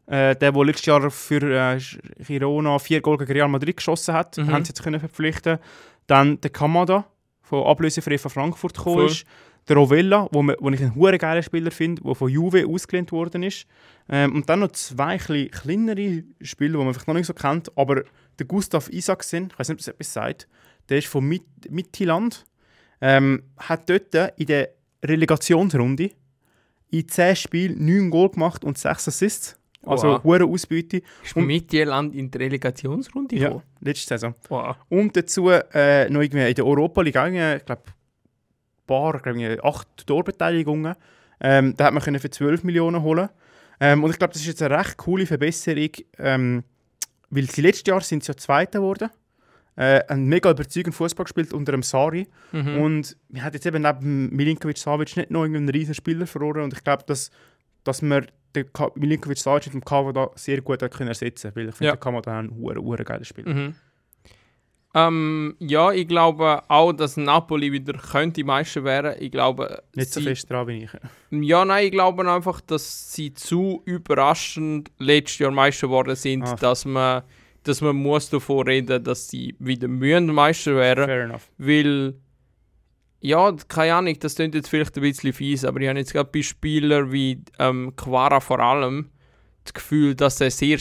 äh, der, der letztes Jahr für äh, Girona vier Goal gegen Real Madrid geschossen hat, mhm. haben sie jetzt können verpflichten. Dann der Kamada, von ablösefrei von Frankfurt gekommen ist. Der Rovella, wo, wo ich einen hure geilen Spieler finde, der von Juve ausgelehnt worden ist. Ähm, und dann noch zwei kleinere Spieler, die man vielleicht noch nicht so kennt, aber der Gustav Isaksen, ich weiß nicht, ob das etwas sagt, der ist von Mit Mittelland, ähm, hat dort in der Relegationsrunde in 10 Spielen 9 Goal gemacht und 6 Assists. Also eine hohe Ausbeute. Ist und Mittelland in der Relegationsrunde Ja, gekommen? letzte Saison. Wow. Und dazu äh, noch irgendwie in der Europa League, ich glaube, ein paar, glaube acht Torbeteiligungen. Ähm, da hat man können für 12 Millionen holen. Ähm, und ich glaube, das ist jetzt eine recht coole Verbesserung ähm, weil sie letztes Jahr sind sie ja Zweiter geworden. Äh, haben mega überzeugend Fußball gespielt unter dem Sari. Mhm. Und wir haben jetzt eben neben Milinkovic Savic nicht noch irgendeinen riesen Spieler verloren. Und ich glaube, dass, dass wir den Milinkovic Savic mit dem Kava sehr gut ersetzen können. Weil ich finde, ja. der Kava da ein hure, hure geiles Spiel. Mhm. Ähm, ja, ich glaube auch, dass Napoli wieder könnte Meister wäre. Ich glaube, nicht so fest dran bin ich. Ja, nein, ich glaube einfach, dass sie zu überraschend letztes Jahr Meister geworden sind, ah. dass man dass man muss davon reden, dass sie wieder mühen Meister werden. Fair enough. Weil ja, keine Ahnung, das klingt jetzt vielleicht ein bisschen fies, aber ich habe jetzt gerade bei Spielern wie ähm, Quara vor allem das Gefühl, dass er sehr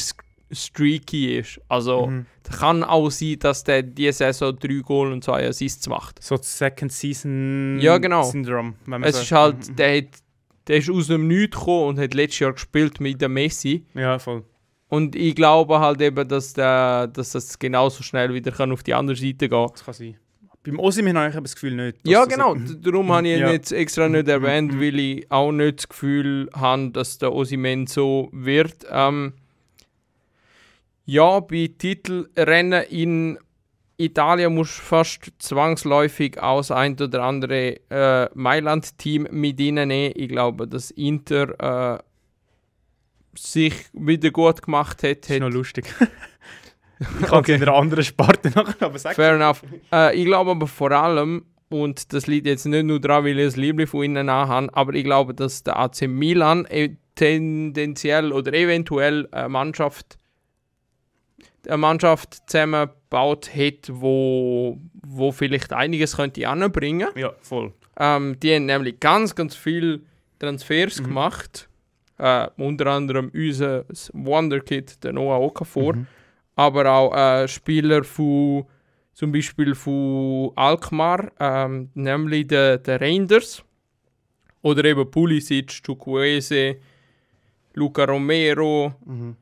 streaky ist. Also mhm. kann auch sein, dass der diese Saison drei Goal und zwei Assists macht. So das Second Season ja, genau. Syndrome. es so ist halt, mhm. der, hat, der ist aus dem Nichts gekommen und hat letztes Jahr gespielt mit der Messi. Ja, voll. Und ich glaube halt eben, dass, der, dass das genauso schnell wieder kann auf die andere Seite gehen kann. Das kann sein. Beim Osimhen habe ich aber das Gefühl nicht. Ja, genau. Darum habe ich ihn ja. jetzt extra nicht erwähnt, mhm. weil ich auch nicht das Gefühl habe, dass der Osimhen so wird. Ähm, ja, bei Titelrennen in Italien muss fast zwangsläufig aus ein oder andere äh, Mailand-Team mit reinnehmen. Ich glaube, dass Inter äh, sich wieder gut gemacht hat. Das ist noch lustig. ich kann okay. in einer anderen Sparte machen, aber sag Fair enough. Äh, ich glaube aber vor allem, und das liegt jetzt nicht nur daran, weil ich es Liebling von ihnen anhabe, aber ich glaube, dass der AC Milan e-, tendenziell oder eventuell eine Mannschaft eine Mannschaft zusammengebaut hat, wo, wo vielleicht einiges könnte anbringen. Ja, voll. Ähm, die haben nämlich ganz, ganz viele Transfers mhm. gemacht. Äh, unter anderem unser Wonderkid, der Noah Okafor. Mhm. Aber auch äh, Spieler von zum Beispiel von Alkmaar, ähm, nämlich der, der Reinders. Oder eben Pulisic, Chukwueze, Luca Romero. Mhm.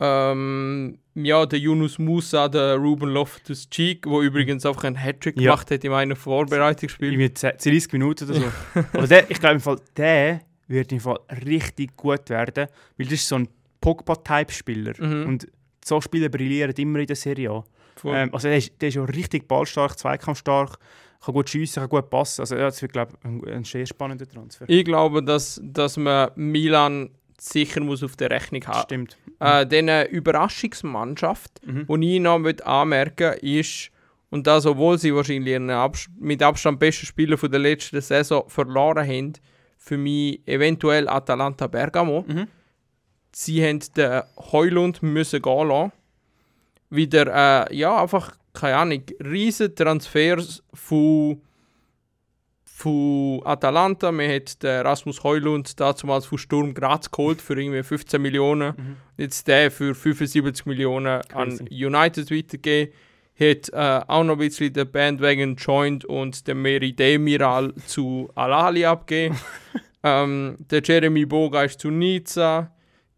Ähm, ja, der Yunus Musa, der Ruben Loftus-Cheek, der übrigens einfach einen Hattrick ja. gemacht hat in einem Vorbereitungsspiel. In 30 Minuten oder so. Aber der, ich glaube, der wird im Fall richtig gut werden, weil das ist so ein Pogba-Type-Spieler. Mhm. Und so Spieler brillieren immer in der Serie A. Ähm, also der ist, der ist ja richtig ballstark, zweikampfstark, kann gut schiessen, kann gut passen. Also ja, das wird, glaube ich, ein, ein sehr spannender Transfer. Ich glaube, dass, dass man Milan sicher muss auf der Rechnung haben. Stimmt. Äh, diese Überraschungsmannschaft, mhm. die ich noch anmerken möchte, ist, und das, obwohl sie wahrscheinlich Abs mit Abstand besten Spieler von der letzten Saison verloren haben, für mich eventuell Atalanta Bergamo. Mhm. Sie haben den Heulund müssen gehen lassen. Wieder, äh, ja, einfach, keine Ahnung, riesige Transfers von von Atalanta. Wir haben den Rasmus Heulund damals von Sturm Graz geholt für irgendwie 15 Millionen. Mhm. Jetzt der für 75 Millionen Crazy. an United weitergegeben. Hat äh, auch noch ein bisschen den Bandwagon joined und den Meridemiral zu Alali abgegeben. ähm, der Jeremy Boga ist zu Nizza.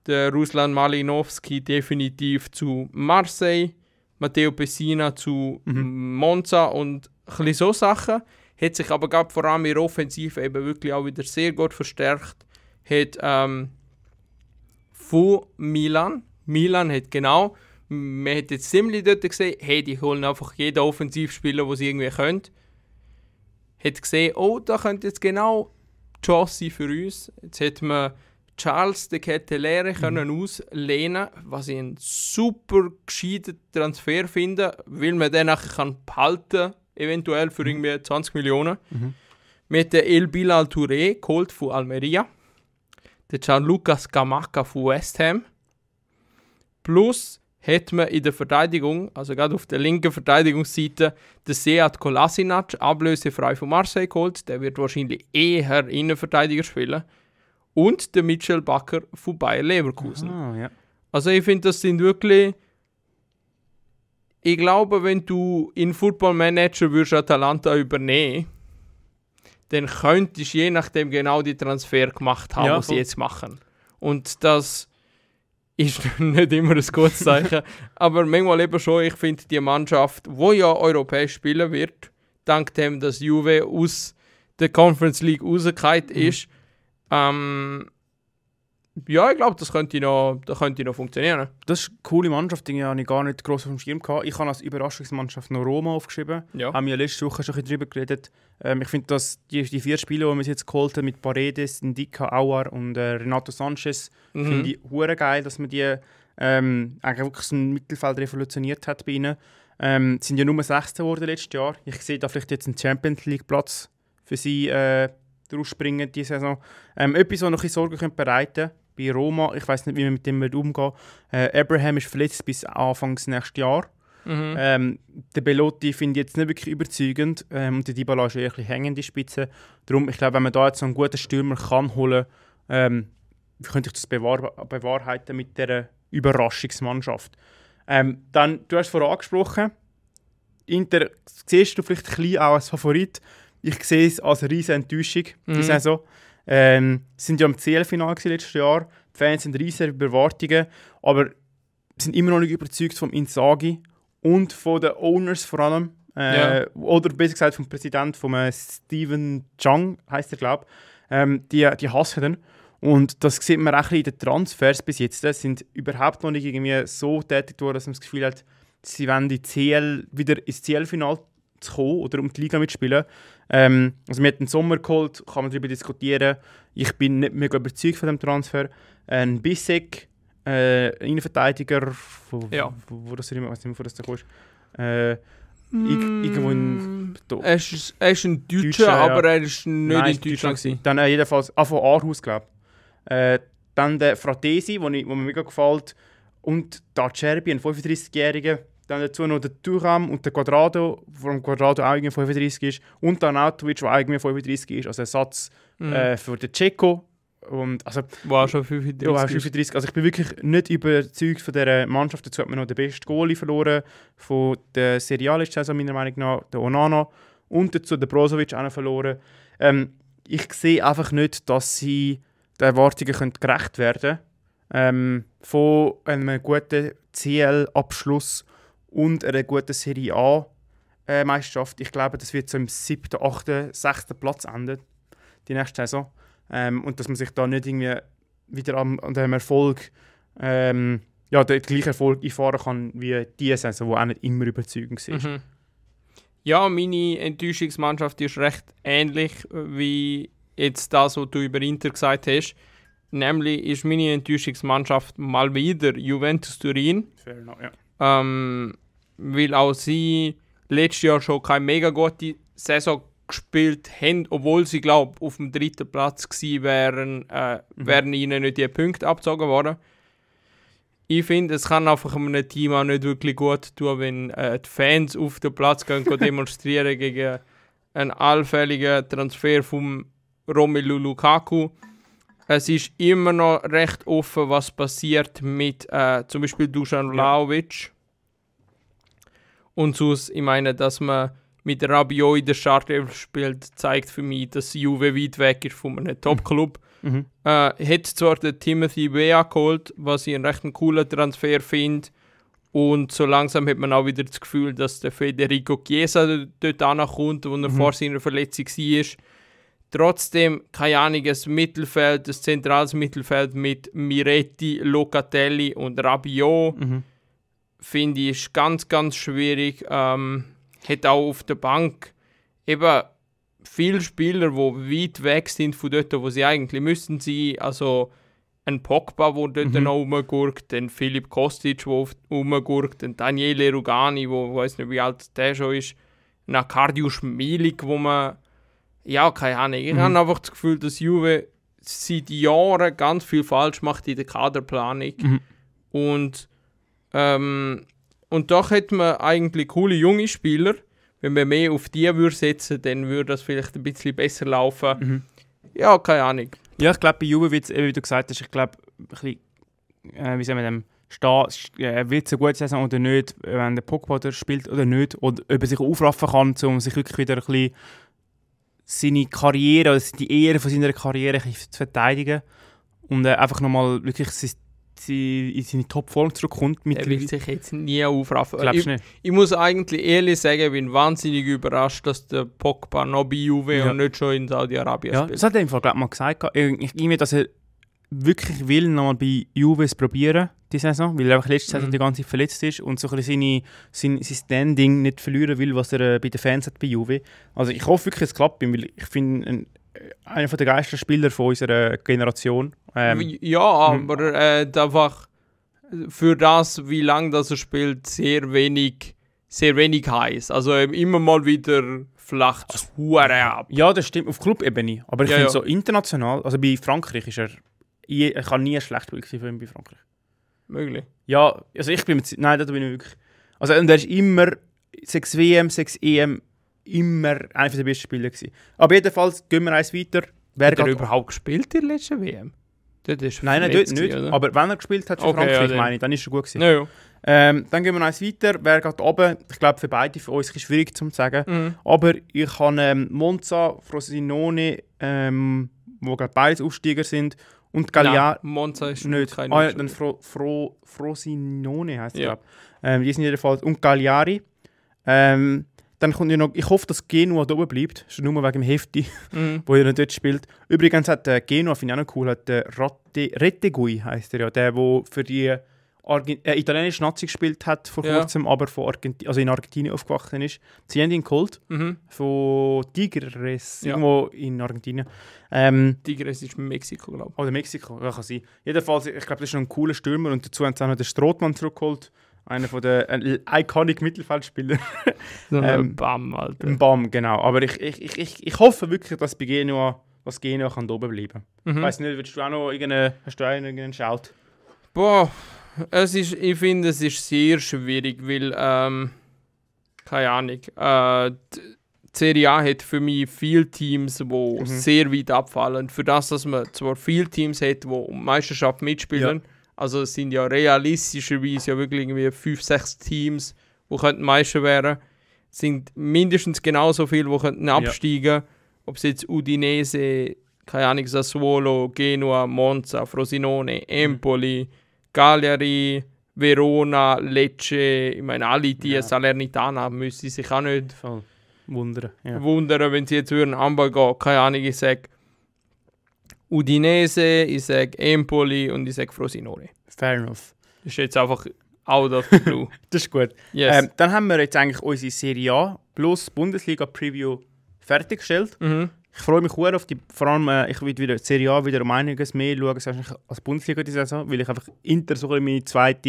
Der Ruslan Malinowski definitiv zu Marseille. Matteo Pessina zu mhm. Monza und ein so Sachen hat sich aber gerade vor allem in der Offensive eben wirklich auch wieder sehr gut verstärkt. Hat ähm, von Milan, Milan hat genau, man hat jetzt ziemlich dort gesehen, hey, die holen einfach jeden Offensivspieler, den sie irgendwie können. Hat gesehen, oh, da könnte jetzt genau Chance für uns. Jetzt hat man Charles de Ketelere mhm. auslehnen, was ich einen super gescheiten Transfer finde, weil man den nachher kann behalten kann eventuell für mhm. irgendwie 20 Millionen. Mhm. Mit der El Bilal Touré, geholt von Almeria. Der Gianluca Scamacca von West Ham. Plus hätte man in der Verteidigung, also gerade auf der linken Verteidigungsseite, den Seat Kolasinac ablösefrei von Marseille geholt. Der wird wahrscheinlich eher Innenverteidiger spielen. Und der Mitchell Bakker von Bayer Leverkusen. Aha, ja. Also ich finde, das sind wirklich ich glaube, wenn du in Football Manager würdest Atalanta übernehmen, dann könntest du je nachdem genau die Transfer gemacht haben, ja, was sie jetzt machen. Und das ist nicht immer ein gutes Zeichen, aber manchmal eben schon. Ich finde die Mannschaft, wo ja europäisch spielen wird, dank dem, dass Juve aus der Conference League rausgekommen mhm. ist, mhm. ähm, ja, ich glaube, das könnte noch, das könnte noch funktionieren. Das ist eine coole Mannschaft, die habe ich gar nicht groß auf dem Schirm gehabt. Ich habe als Überraschungsmannschaft noch Roma aufgeschrieben. Ja. Haben wir letzte Woche schon darüber geredet. Ähm, ich finde, dass die, die vier Spiele, die wir jetzt geholt haben, mit Paredes, Ndika, Auer und äh, Renato Sanchez, mhm. finde ich hure geil, dass man die ähm, eigentlich wirklich ein Mittelfeld revolutioniert hat bei ihnen. Ähm, sind ja nur 16 geworden letztes Jahr. Ich sehe da vielleicht jetzt einen Champions League Platz für sie. Äh, rausspringen diese Saison. Ähm, etwas, was noch ein Sorgen bereiten könnte, bei Roma. Ich weiß nicht, wie man mit dem umgehen äh, Abraham ist verletzt bis Anfang nächstes Jahr. Mhm. Ähm, der Belotti finde ich jetzt nicht wirklich überzeugend ähm, und der Dybala ist eher hängende Spitze. Darum, ich glaube, wenn man da jetzt so einen guten Stürmer kann holen kann, ähm, könnte ich das bewahr bewahrheiten mit dieser Überraschungsmannschaft. Ähm, dann, du hast vorher angesprochen, Inter siehst du vielleicht ein bisschen auch als Favorit. Ich sehe es als riesige Enttäuschung, mhm. die Saison. Ähm, sind ja im CL-Final letztes Jahr. Die Fans sind riesige Erwartungen, aber sind immer noch nicht überzeugt vom Insagi und von den Owners vor allem. Äh, ja. Oder besser gesagt vom Präsidenten, vom äh, Steven Chang, heißt er, glaube ich. Ähm, die, die hassen den. Und das sieht man auch in den Transfers bis jetzt. Das sind überhaupt noch nicht irgendwie so tätig worden, dass man das Gefühl hat, sie wollen die CL wieder ins CL-Final zu kommen oder um die Liga mitzuspielen. Ähm, also wir haben den Sommer geholt, kann man darüber diskutieren. Ich bin nicht mega überzeugt von dem Transfer. Ein Bissek, äh, Innenverteidiger, wo, ja. wo, wo das immer, weiß nicht, wo das da kommst. Äh, mm. Irgendwo in. Da. Er, ist, er ist ein Deutscher, Deutscher aber ja. er ist nicht Nein, in Deutschland. Deutschland dann äh, jedenfalls auch von Aarhus, glaube ich. Äh, dann der Fratesi, der mir mega gefällt. Und da Cerbi, ein 35-Jähriger dann dazu noch der Thuram und der Quadrado, wo der Quadrado auch irgendwie 35 ist. Und dann Autovic, der irgendwie 35 ist, als Ersatz mhm. äh, für den Checo. Und, also, war schon 35. Ja, 35. Also ich bin wirklich nicht überzeugt von dieser Mannschaft. Dazu hat man noch den besten Goalie verloren von der Serialist, also meiner Meinung nach, der Onana. Und dazu der Brozovic auch noch verloren. Ähm, ich sehe einfach nicht, dass sie den Erwartungen gerecht werden können ähm, von einem guten CL-Abschluss und einer guten Serie A äh, Meisterschaft. Ich glaube, das wird so im siebten, achten, sechsten Platz enden, die nächste Saison. Ähm, und dass man sich da nicht irgendwie wieder an, an dem Erfolg, ähm, ja, den gleichen Erfolg einfahren kann wie diese Saison, die auch nicht immer überzeugend war. Mhm. Ja, meine Enttäuschungsmannschaft ist recht ähnlich wie jetzt das, was du über Inter gesagt hast. Nämlich ist meine Enttäuschungsmannschaft mal wieder Juventus Turin. Fair enough, ja. Ähm, weil auch sie letztes Jahr schon keine mega gute Saison gespielt haben, obwohl sie, glaube auf dem dritten Platz gewesen wären, äh, mhm. wären ihnen nicht die Punkte abgezogen worden. Ich finde, es kann einfach einem Team auch nicht wirklich gut tun, wenn äh, die Fans auf den Platz gehen und demonstrieren gegen einen allfälligen Transfer von Romelu Lukaku. Es ist immer noch recht offen, was passiert mit äh, zum Beispiel Dusan Vlahovic. Ja. Und sonst, ich meine, dass man mit Rabiot in der Startelf spielt, zeigt für mich, dass Juve weit weg ist von einem Top-Club. Mhm. mhm. Äh, hätte zwar den Timothy Wea geholt, was ich einen recht coolen Transfer finde. Und so langsam hat man auch wieder das Gefühl, dass der Federico Chiesa dort ankommt, wo er mhm. vor seiner Verletzung war. Trotzdem, keine Ahnung, ein Mittelfeld, ein zentrales Mittelfeld mit Miretti, Locatelli und Rabiot. Mhm finde ich, ist ganz, ganz schwierig. Ähm, hat auch auf der Bank eben viele Spieler, die weit weg sind von dort, wo sie eigentlich müssen sie Also ein Pogba, der dort mhm. noch rumgurkt, dann Philipp Kostic, der rumgurkt, ein Daniele Rugani, wo weiß nicht, wie alt der schon ist, ein Cardius Milik, wo man... Ja, keine Ahnung. Ich mhm. habe einfach das Gefühl, dass Juve seit Jahren ganz viel falsch macht in der Kaderplanung. Mhm. Und ähm, und doch hätten wir eigentlich coole junge Spieler. Wenn wir mehr auf die würde setzen, dann würde das vielleicht ein bisschen besser laufen. Mhm. Ja, keine Ahnung. Ja, ich glaube, bei Jubenwitz, wie du gesagt hast, ich glaube, äh, wie sagen wir dem, äh, wird es eine gute Saison oder nicht, wenn der Pogba spielt oder nicht, oder ob er sich aufraffen kann, um sich wirklich wieder ein bisschen seine Karriere, also die Ehre von seiner Karriere zu verteidigen und äh, einfach nochmal wirklich sein in seine Topform zurückkommt. Mit er wird sich jetzt nie aufraffen. ich, nicht? ich muss eigentlich ehrlich sagen, ich bin wahnsinnig überrascht, dass der Pogba noch bei Juve ja. und nicht schon in Saudi-Arabien ja, spielt. Das hat er im Fall glaub, mal gesagt. Äh, ich glaube, dass er wirklich will, nochmal bei Juve probieren, die Saison, weil er einfach letzte Saison mhm. die ganze Zeit verletzt ist und so ein seine, sein, sein Standing nicht verlieren will, was er äh, bei den Fans hat bei Juve. Also ich hoffe wirklich, es klappt, weil ich finde, äh, einer der geilsten Spieler von unserer Generation ähm, ja, hm. aber äh, einfach für das, wie lange das er spielt, sehr wenig, sehr wenig heiß. Also ähm, immer mal wieder flacht es also, ab. Ja, das stimmt, auf Club-Ebene. Aber ich ja, finde ja. so international, also bei Frankreich ist er, ich, kann nie ein schlecht gewesen von ihm bei Frankreich. Möglich. Ja, also ich bin mit, nein, da bin ich wirklich. Also und er ist immer 6 WM, 6 EM, immer einer der besten Spieler gewesen. Aber jedenfalls gehen wir eins weiter. Wer hat er überhaupt gespielt in der letzten WM? Dort ist Nein, nein, dort nicht. Oder? Aber wenn er gespielt hat für okay, Frankreich, ja, meine ich, dann ist er gut gewesen. Ja, ja. Ähm, dann gehen wir noch eins weiter. Wer geht oben? Ich glaube, für beide für uns ist es schwierig zu sagen. Mhm. Aber ich habe ähm, Monza, Frosinone, ähm, wo gerade beides Aufsteiger sind. Und Gallia. Monza ist nicht. Kein ah, ja, dann Fro, Fro, Frosinone heißt es, ja. glaube ähm, Die sind jedenfalls. Und Gagliari. Ähm, dann kommt ja noch, ich hoffe, dass Genua da oben bleibt, schon nur wegen dem Hefti, mm. wo er dort spielt. Übrigens hat der äh, Genua, finde ich auch noch cool, hat der äh, Ratte, Rettegui heißt er ja, der, der für die Argent äh, italienische Nazi gespielt hat vor ja. kurzem, aber von Argenti also in Argentinien aufgewachsen ist. Sie haben ihn geholt mhm. von Tigres, ja. irgendwo in Argentinien. Ähm, Tigres ist Mexiko, glaube ich. Oder Mexiko, ja, kann sein. Jedenfalls, ich glaube, das ist noch ein cooler Stürmer und dazu haben sie auch noch den Strothmann zurückgeholt, einer von den äh, iconic Mittelfeldspielern. ähm, Bam, Alter. Ein Bam, genau. Aber ich, ich, ich, ich hoffe wirklich, dass bei Genua, was Genua kann oben bleiben. Mhm. Weiß nicht, willst du auch noch irgendeinen, hast du auch irgendeinen Shout? Boah, es ist, ich finde, es ist sehr schwierig, weil, ähm, keine Ahnung, äh, Serie A hat für mich viele Teams, die mhm. sehr weit abfallen. Für das, dass man zwar viele Teams hat, die um Meisterschaft mitspielen, ja. Also es sind ja realistischerweise ja wirklich irgendwie fünf, sechs Teams, die könnten Meister werden. Es sind mindestens genauso viele, die könnten absteigen. Ja. Ob es jetzt Udinese, keine Ahnung, Sassuolo, Genua, Monza, Frosinone, mhm. Empoli, Cagliari, Verona, Lecce, ich meine, alle die ja. Salernitana müssen sich auch nicht Voll. wundern, ja. wundern, wenn sie jetzt würden Amber gehen. Keine Ahnung, ich sage, Udinese, ich sage Empoli und ich sage Frosinone. Fair enough. Das ist jetzt einfach out of the blue. das ist gut. Yes. Ähm, dann haben wir jetzt eigentlich unsere Serie A plus Bundesliga-Preview fertiggestellt. Mhm. Ich freue mich sehr auf die, vor allem äh, ich würde wieder die Serie A wieder um einiges mehr schauen als, als Bundesliga die Saison, weil ich einfach Inter so ein meine zweite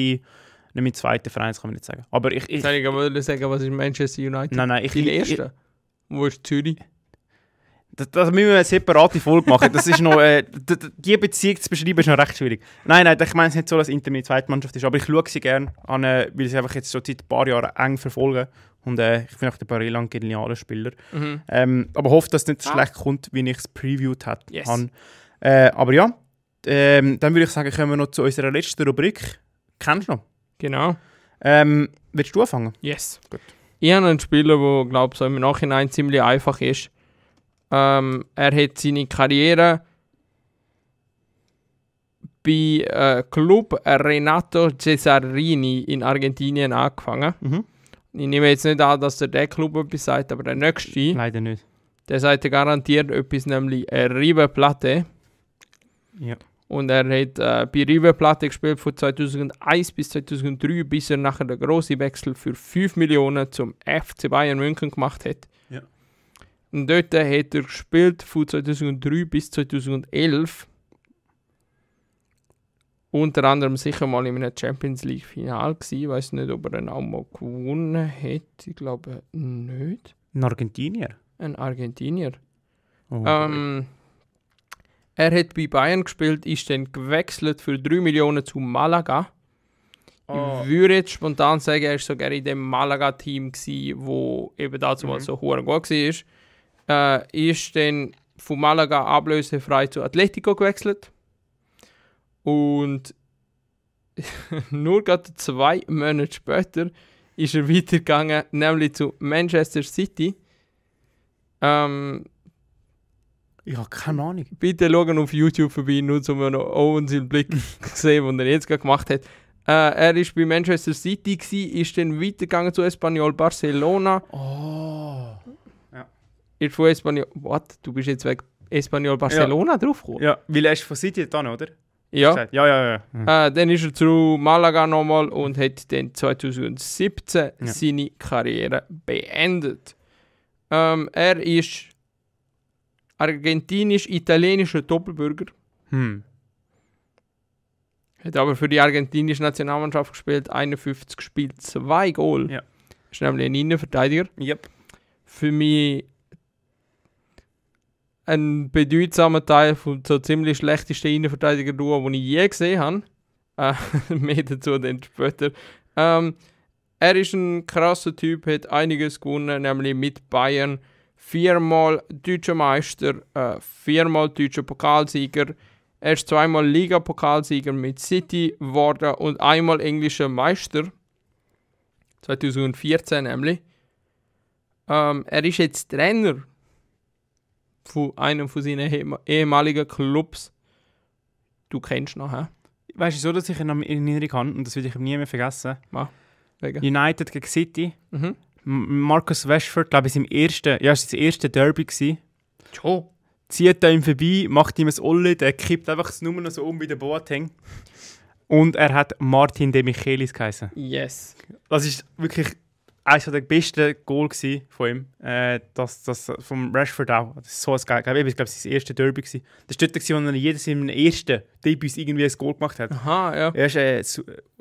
nicht mein zweiter Verein, das kann man nicht sagen. Aber ich... ich ich sagen, was ist Manchester United? Nein, nein, ich... Die erste? Wo ist Zürich? Da, müssen wir eine separate Folge machen. Das ist noch, äh, die Beziehung zu beschreiben ist noch recht schwierig. Nein, nein, ich meine es nicht so, dass Inter meine Zweitmannschaft ist, aber ich schaue sie gerne an, äh, weil sie einfach jetzt schon seit ein paar Jahren eng verfolgen. Und äh, ich finde auch den Barilla ein genialer Spieler. Mhm. Ähm, aber hoffe, dass es nicht so ah. schlecht kommt, wie ich es previewt habe. Yes. Äh, aber ja, ähm, dann würde ich sagen, kommen wir noch zu unserer letzten Rubrik. Kennst du noch? Genau. Ähm, willst du anfangen? Yes. Gut. Ich habe einen Spieler, der, glaube ich, so im Nachhinein ziemlich einfach ist. Ähm, er hat seine Karriere bei äh, Club Renato Cesarini in Argentinien angefangen. Mhm. Ich nehme jetzt nicht an, dass der der Club etwas sagt, aber der nächste. Leider nicht. Der sagt garantiert etwas, nämlich äh, River Plate. Ja. Und er hat äh, bei River Plate gespielt von 2001 bis 2003, bis er nachher den großen Wechsel für 5 Millionen zum FC Bayern München gemacht hat. Und dort hat er gespielt von 2003 bis 2011. Unter anderem sicher mal in einem Champions League Final gewesen. Ich weiß nicht, ob er einen auch mal gewonnen hat. Ich glaube nicht. Ein Argentinier? Ein Argentinier. Oh, ähm, er hat bei Bayern gespielt, ist dann gewechselt für 3 Millionen zu Malaga. Oh. Ich ah. würde jetzt spontan sagen, er war sogar in dem Malaga-Team, das eben dazu mal mhm. so hoch gut war äh, ist dann von Malaga ablösefrei zu Atletico gewechselt. Und nur gerade zwei Monate später ist er weitergegangen, nämlich zu Manchester City. Ähm, ja, keine Ahnung. Bitte schauen auf YouTube vorbei, nur um noch Owen im Blick zu sehen, was er jetzt gerade gemacht hat. Äh, er war bei Manchester City, gewesen, ist dann weitergegangen zu Espanyol Barcelona. Oh ist von Espanyol. Was? Du bist jetzt wegen Espanyol Barcelona ja. draufgekommen? Ja, weil er ist von City dann, oder? Ja. ja. Ja, ja, Mhm. Äh, dann ist er zu Malaga nochmal und hat dann 2017 ja. seine Karriere beendet. Ähm, er ist argentinisch-italienischer Doppelbürger. Hm. Hat aber für die argentinische Nationalmannschaft gespielt, 51 gespielt, 2 Goal. Ja. Ist nämlich ein Innenverteidiger. Yep. Für mich ein bedeutsamer Teil von so ziemlich schlechtesten Innenverteidiger-Duo, die ich je gesehen habe. Äh, mehr dazu dann später. Ähm, er ist ein krasser Typ, hat einiges gewonnen, nämlich mit Bayern. Viermal deutscher Meister, äh, viermal deutscher Pokalsieger. Er ist zweimal Liga-Pokalsieger mit City geworden und einmal englischer Meister. 2014 nämlich. Ähm, er ist jetzt Trainer einem von seinen ehemaligen Clubs. Du kennst noch, hä? Weißt du, so dass ich ihn noch in Erinnerung habe und das würde ich ihm nie mehr vergessen. Wegen. United gegen City. Mhm. Marcus Rashford, glaube ich, sein ersten, ja, ist sein erste Derby gewesen. Jo. Zieht da ihm vorbei, macht ihm ein Olli, der kippt einfach das Nummer so um wie der Boateng. Und er hat Martin de Michelis geheißen. Yes. Das ist wirklich eines ah, der besten Goal von ihm. Äh, das, das vom Rashford auch. Das ist so ein geil. Ich glaube, es war sein erstes Derby. Gewesen. Das war dort, wo er jedes in seinem ersten Debüt irgendwie ein Goal gemacht hat. Aha, ja. Er ist äh,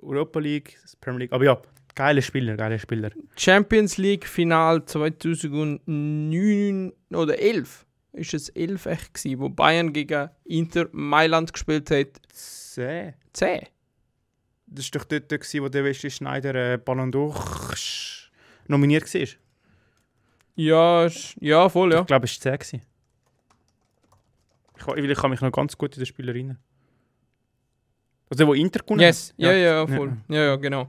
Europa League, Premier League. Aber ja, geiler Spieler, geiler Spieler. Champions League Final 2009 oder 11 ist es 11 echt gewesen, wo Bayern gegen Inter Mailand gespielt hat. 10. 10. Das war doch dort, wo der Wesley Schneider äh, Ballon durch nominiert war? Ja, ja, voll, ja. Ich glaube, es war 10. Ich, weil ich kann mich noch ganz gut in den Spieler erinnern. Also, wo Inter yes. Ja, ja, ja, voll. Ja, ja, genau.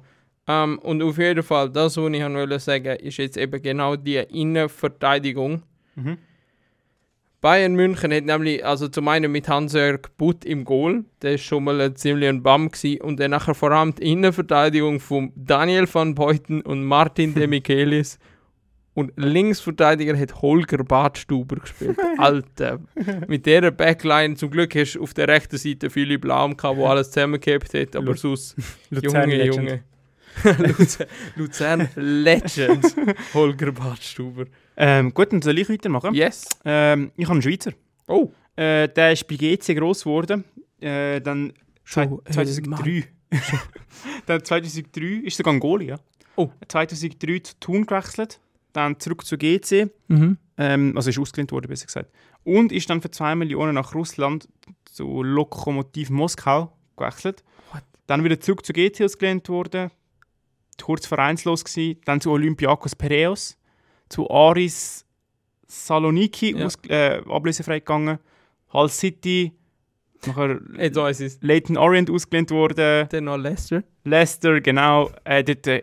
Um, ähm, und auf jeden Fall, das, was ich sagen wollte, ist jetzt eben genau die Innenverteidigung. Mhm Bayern München hat nämlich, also zum einen mit Hans-Jörg Butt im Goal, der ist schon mal ein ziemlich ein Bam gewesen, und dann nachher vor allem die Innenverteidigung von Daniel van Beuten und Martin de Michelis. Und Linksverteidiger hat Holger Badstuber gespielt. Alter. Mit dieser Backline, zum Glück hast du auf der rechten Seite Philipp Lahm gehabt, der alles zusammengehabt hat, aber Lu sonst. Luzern Junge, Legend. Junge. Luzern Legend. Holger Badstuber. Ähm, gut, dann soll ich weitermachen? Yes. Ähm, ich habe einen Schweizer. Oh. Äh, der ist bei GC gross geworden. Äh, dann Schon, 2003. Äh, dann 2003 ist er Angolia. Oh. 2003 zu Thun gewechselt. Dann zurück zu GC. Mhm. Ähm, also ist ausgelehnt worden, besser gesagt. Und ist dann für 2 Millionen nach Russland zu Lokomotiv Moskau gewechselt. What? Dann wieder zurück zu GC ausgelehnt worden. Kurz vereinslos gewesen. Dann zu Olympiakos Piraeus zu Aris Saloniki ja. aus, äh, ablösefrei gegangen. Hull City, nachher Jetzt weiß Leighton Orient ausgelehnt worden. Dann noch Leicester. Leicester, genau. Er hat dort äh,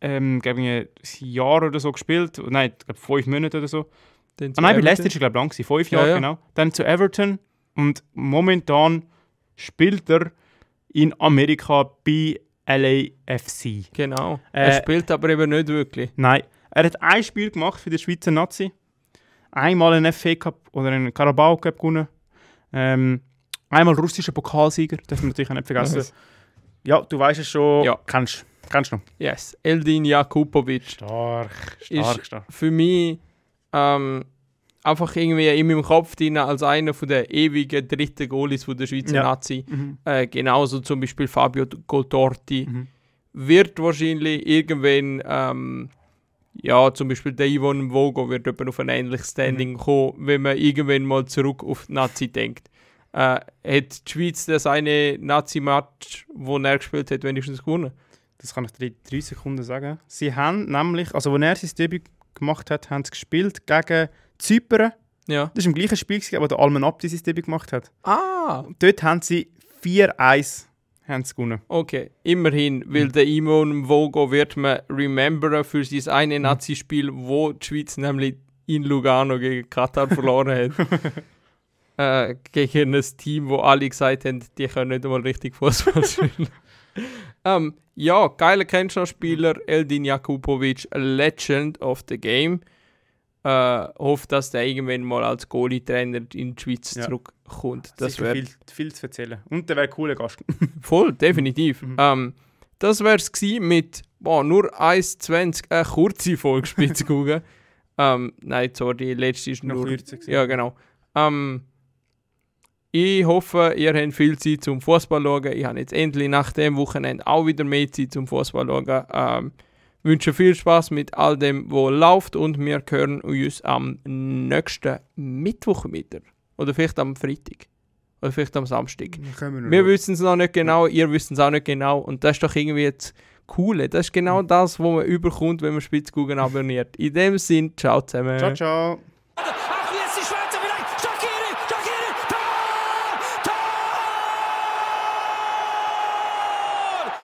ähm, ein Jahr oder so gespielt. Nein, ich glaube fünf Monate oder so. Ah, nein, bei Leicester war er glaube lang, gewesen. fünf Jahre, ja, ja. genau. Dann zu Everton und momentan spielt er in Amerika bei LAFC. Genau. Äh, er spielt aber eben nicht wirklich. Nein. Er hat ein Spiel gemacht für die Schweizer Nazi. Einmal einen FA Cup oder einen Carabao Cup gewonnen. Ähm, einmal russischer Pokalsieger, das darf man natürlich auch nicht vergessen. Yes. Ja, du weißt es schon. Ja. Kennst Kennst du noch? Yes. Eldin Jakubovic. Stark, stark, ist stark. Für mich ähm, einfach irgendwie in meinem Kopf drin als einer der ewigen dritten Goalies von der Schweizer ja. Nazi. Mhm. Äh, genauso zum Beispiel Fabio Gotorti. Mhm. Wird wahrscheinlich irgendwann ähm, ja, zum Beispiel der Ivan Vogo wird jemand auf ein ähnliches Standing mhm. kommen, wenn man irgendwann mal zurück auf die Nazi denkt. Äh, hat die Schweiz das eine Nazi-Match, wo er gespielt hat, wenigstens gewonnen? Das kann ich dir in drei Sekunden sagen. Sie haben nämlich, also wo er sein Debüt gemacht hat, haben sie gespielt gegen Zypern. Ja. Das war im gleichen Spiel, aber der Alman Abdi sein Debüt gemacht hat. Ah! Und dort haben sie 4-1 haben sie gewonnen. Okay, immerhin, weil mhm. der Imon Vogo wird man remembern für sein eine mhm. Nazi-Spiel, wo die Schweiz nämlich in Lugano gegen Katar verloren hat. äh, gegen ein Team, wo alle gesagt haben, die können nicht einmal richtig Fußball spielen. ähm, ja, geiler Kenntnisspieler, mhm. Eldin Jakubovic, Legend of the Game äh, hoffe, dass der irgendwann mal als Goalie-Trainer in die Schweiz ja. zurückkommt. Das wäre viel, viel, zu erzählen. Und der wäre ein cooler Gast. Voll, definitiv. Mhm. Ähm, das wäre es mit boah, nur 1,20 eine äh, kurze Folge Spitzkugel. ähm, nein, sorry, die letzte ist nur. Noch ja, genau. Ähm, ich hoffe, ihr habt viel Zeit zum Fußball schauen. Ich habe jetzt endlich nach dem Wochenende auch wieder mehr Zeit zum Fußball schauen. Ähm, wünsche viel Spaß mit all dem, wo läuft und wir hören uns am nächsten Mittwoch wieder. Oder vielleicht am Freitag. Oder vielleicht am Samstag. Wir, wir wissen es noch nicht genau, ihr wisst es auch nicht genau. Und das ist doch irgendwie jetzt Coole. Das ist genau mhm. das, was man überkommt, wenn man Spitzkugeln abonniert. In dem Sinn, ciao zusammen. Ciao, ciao.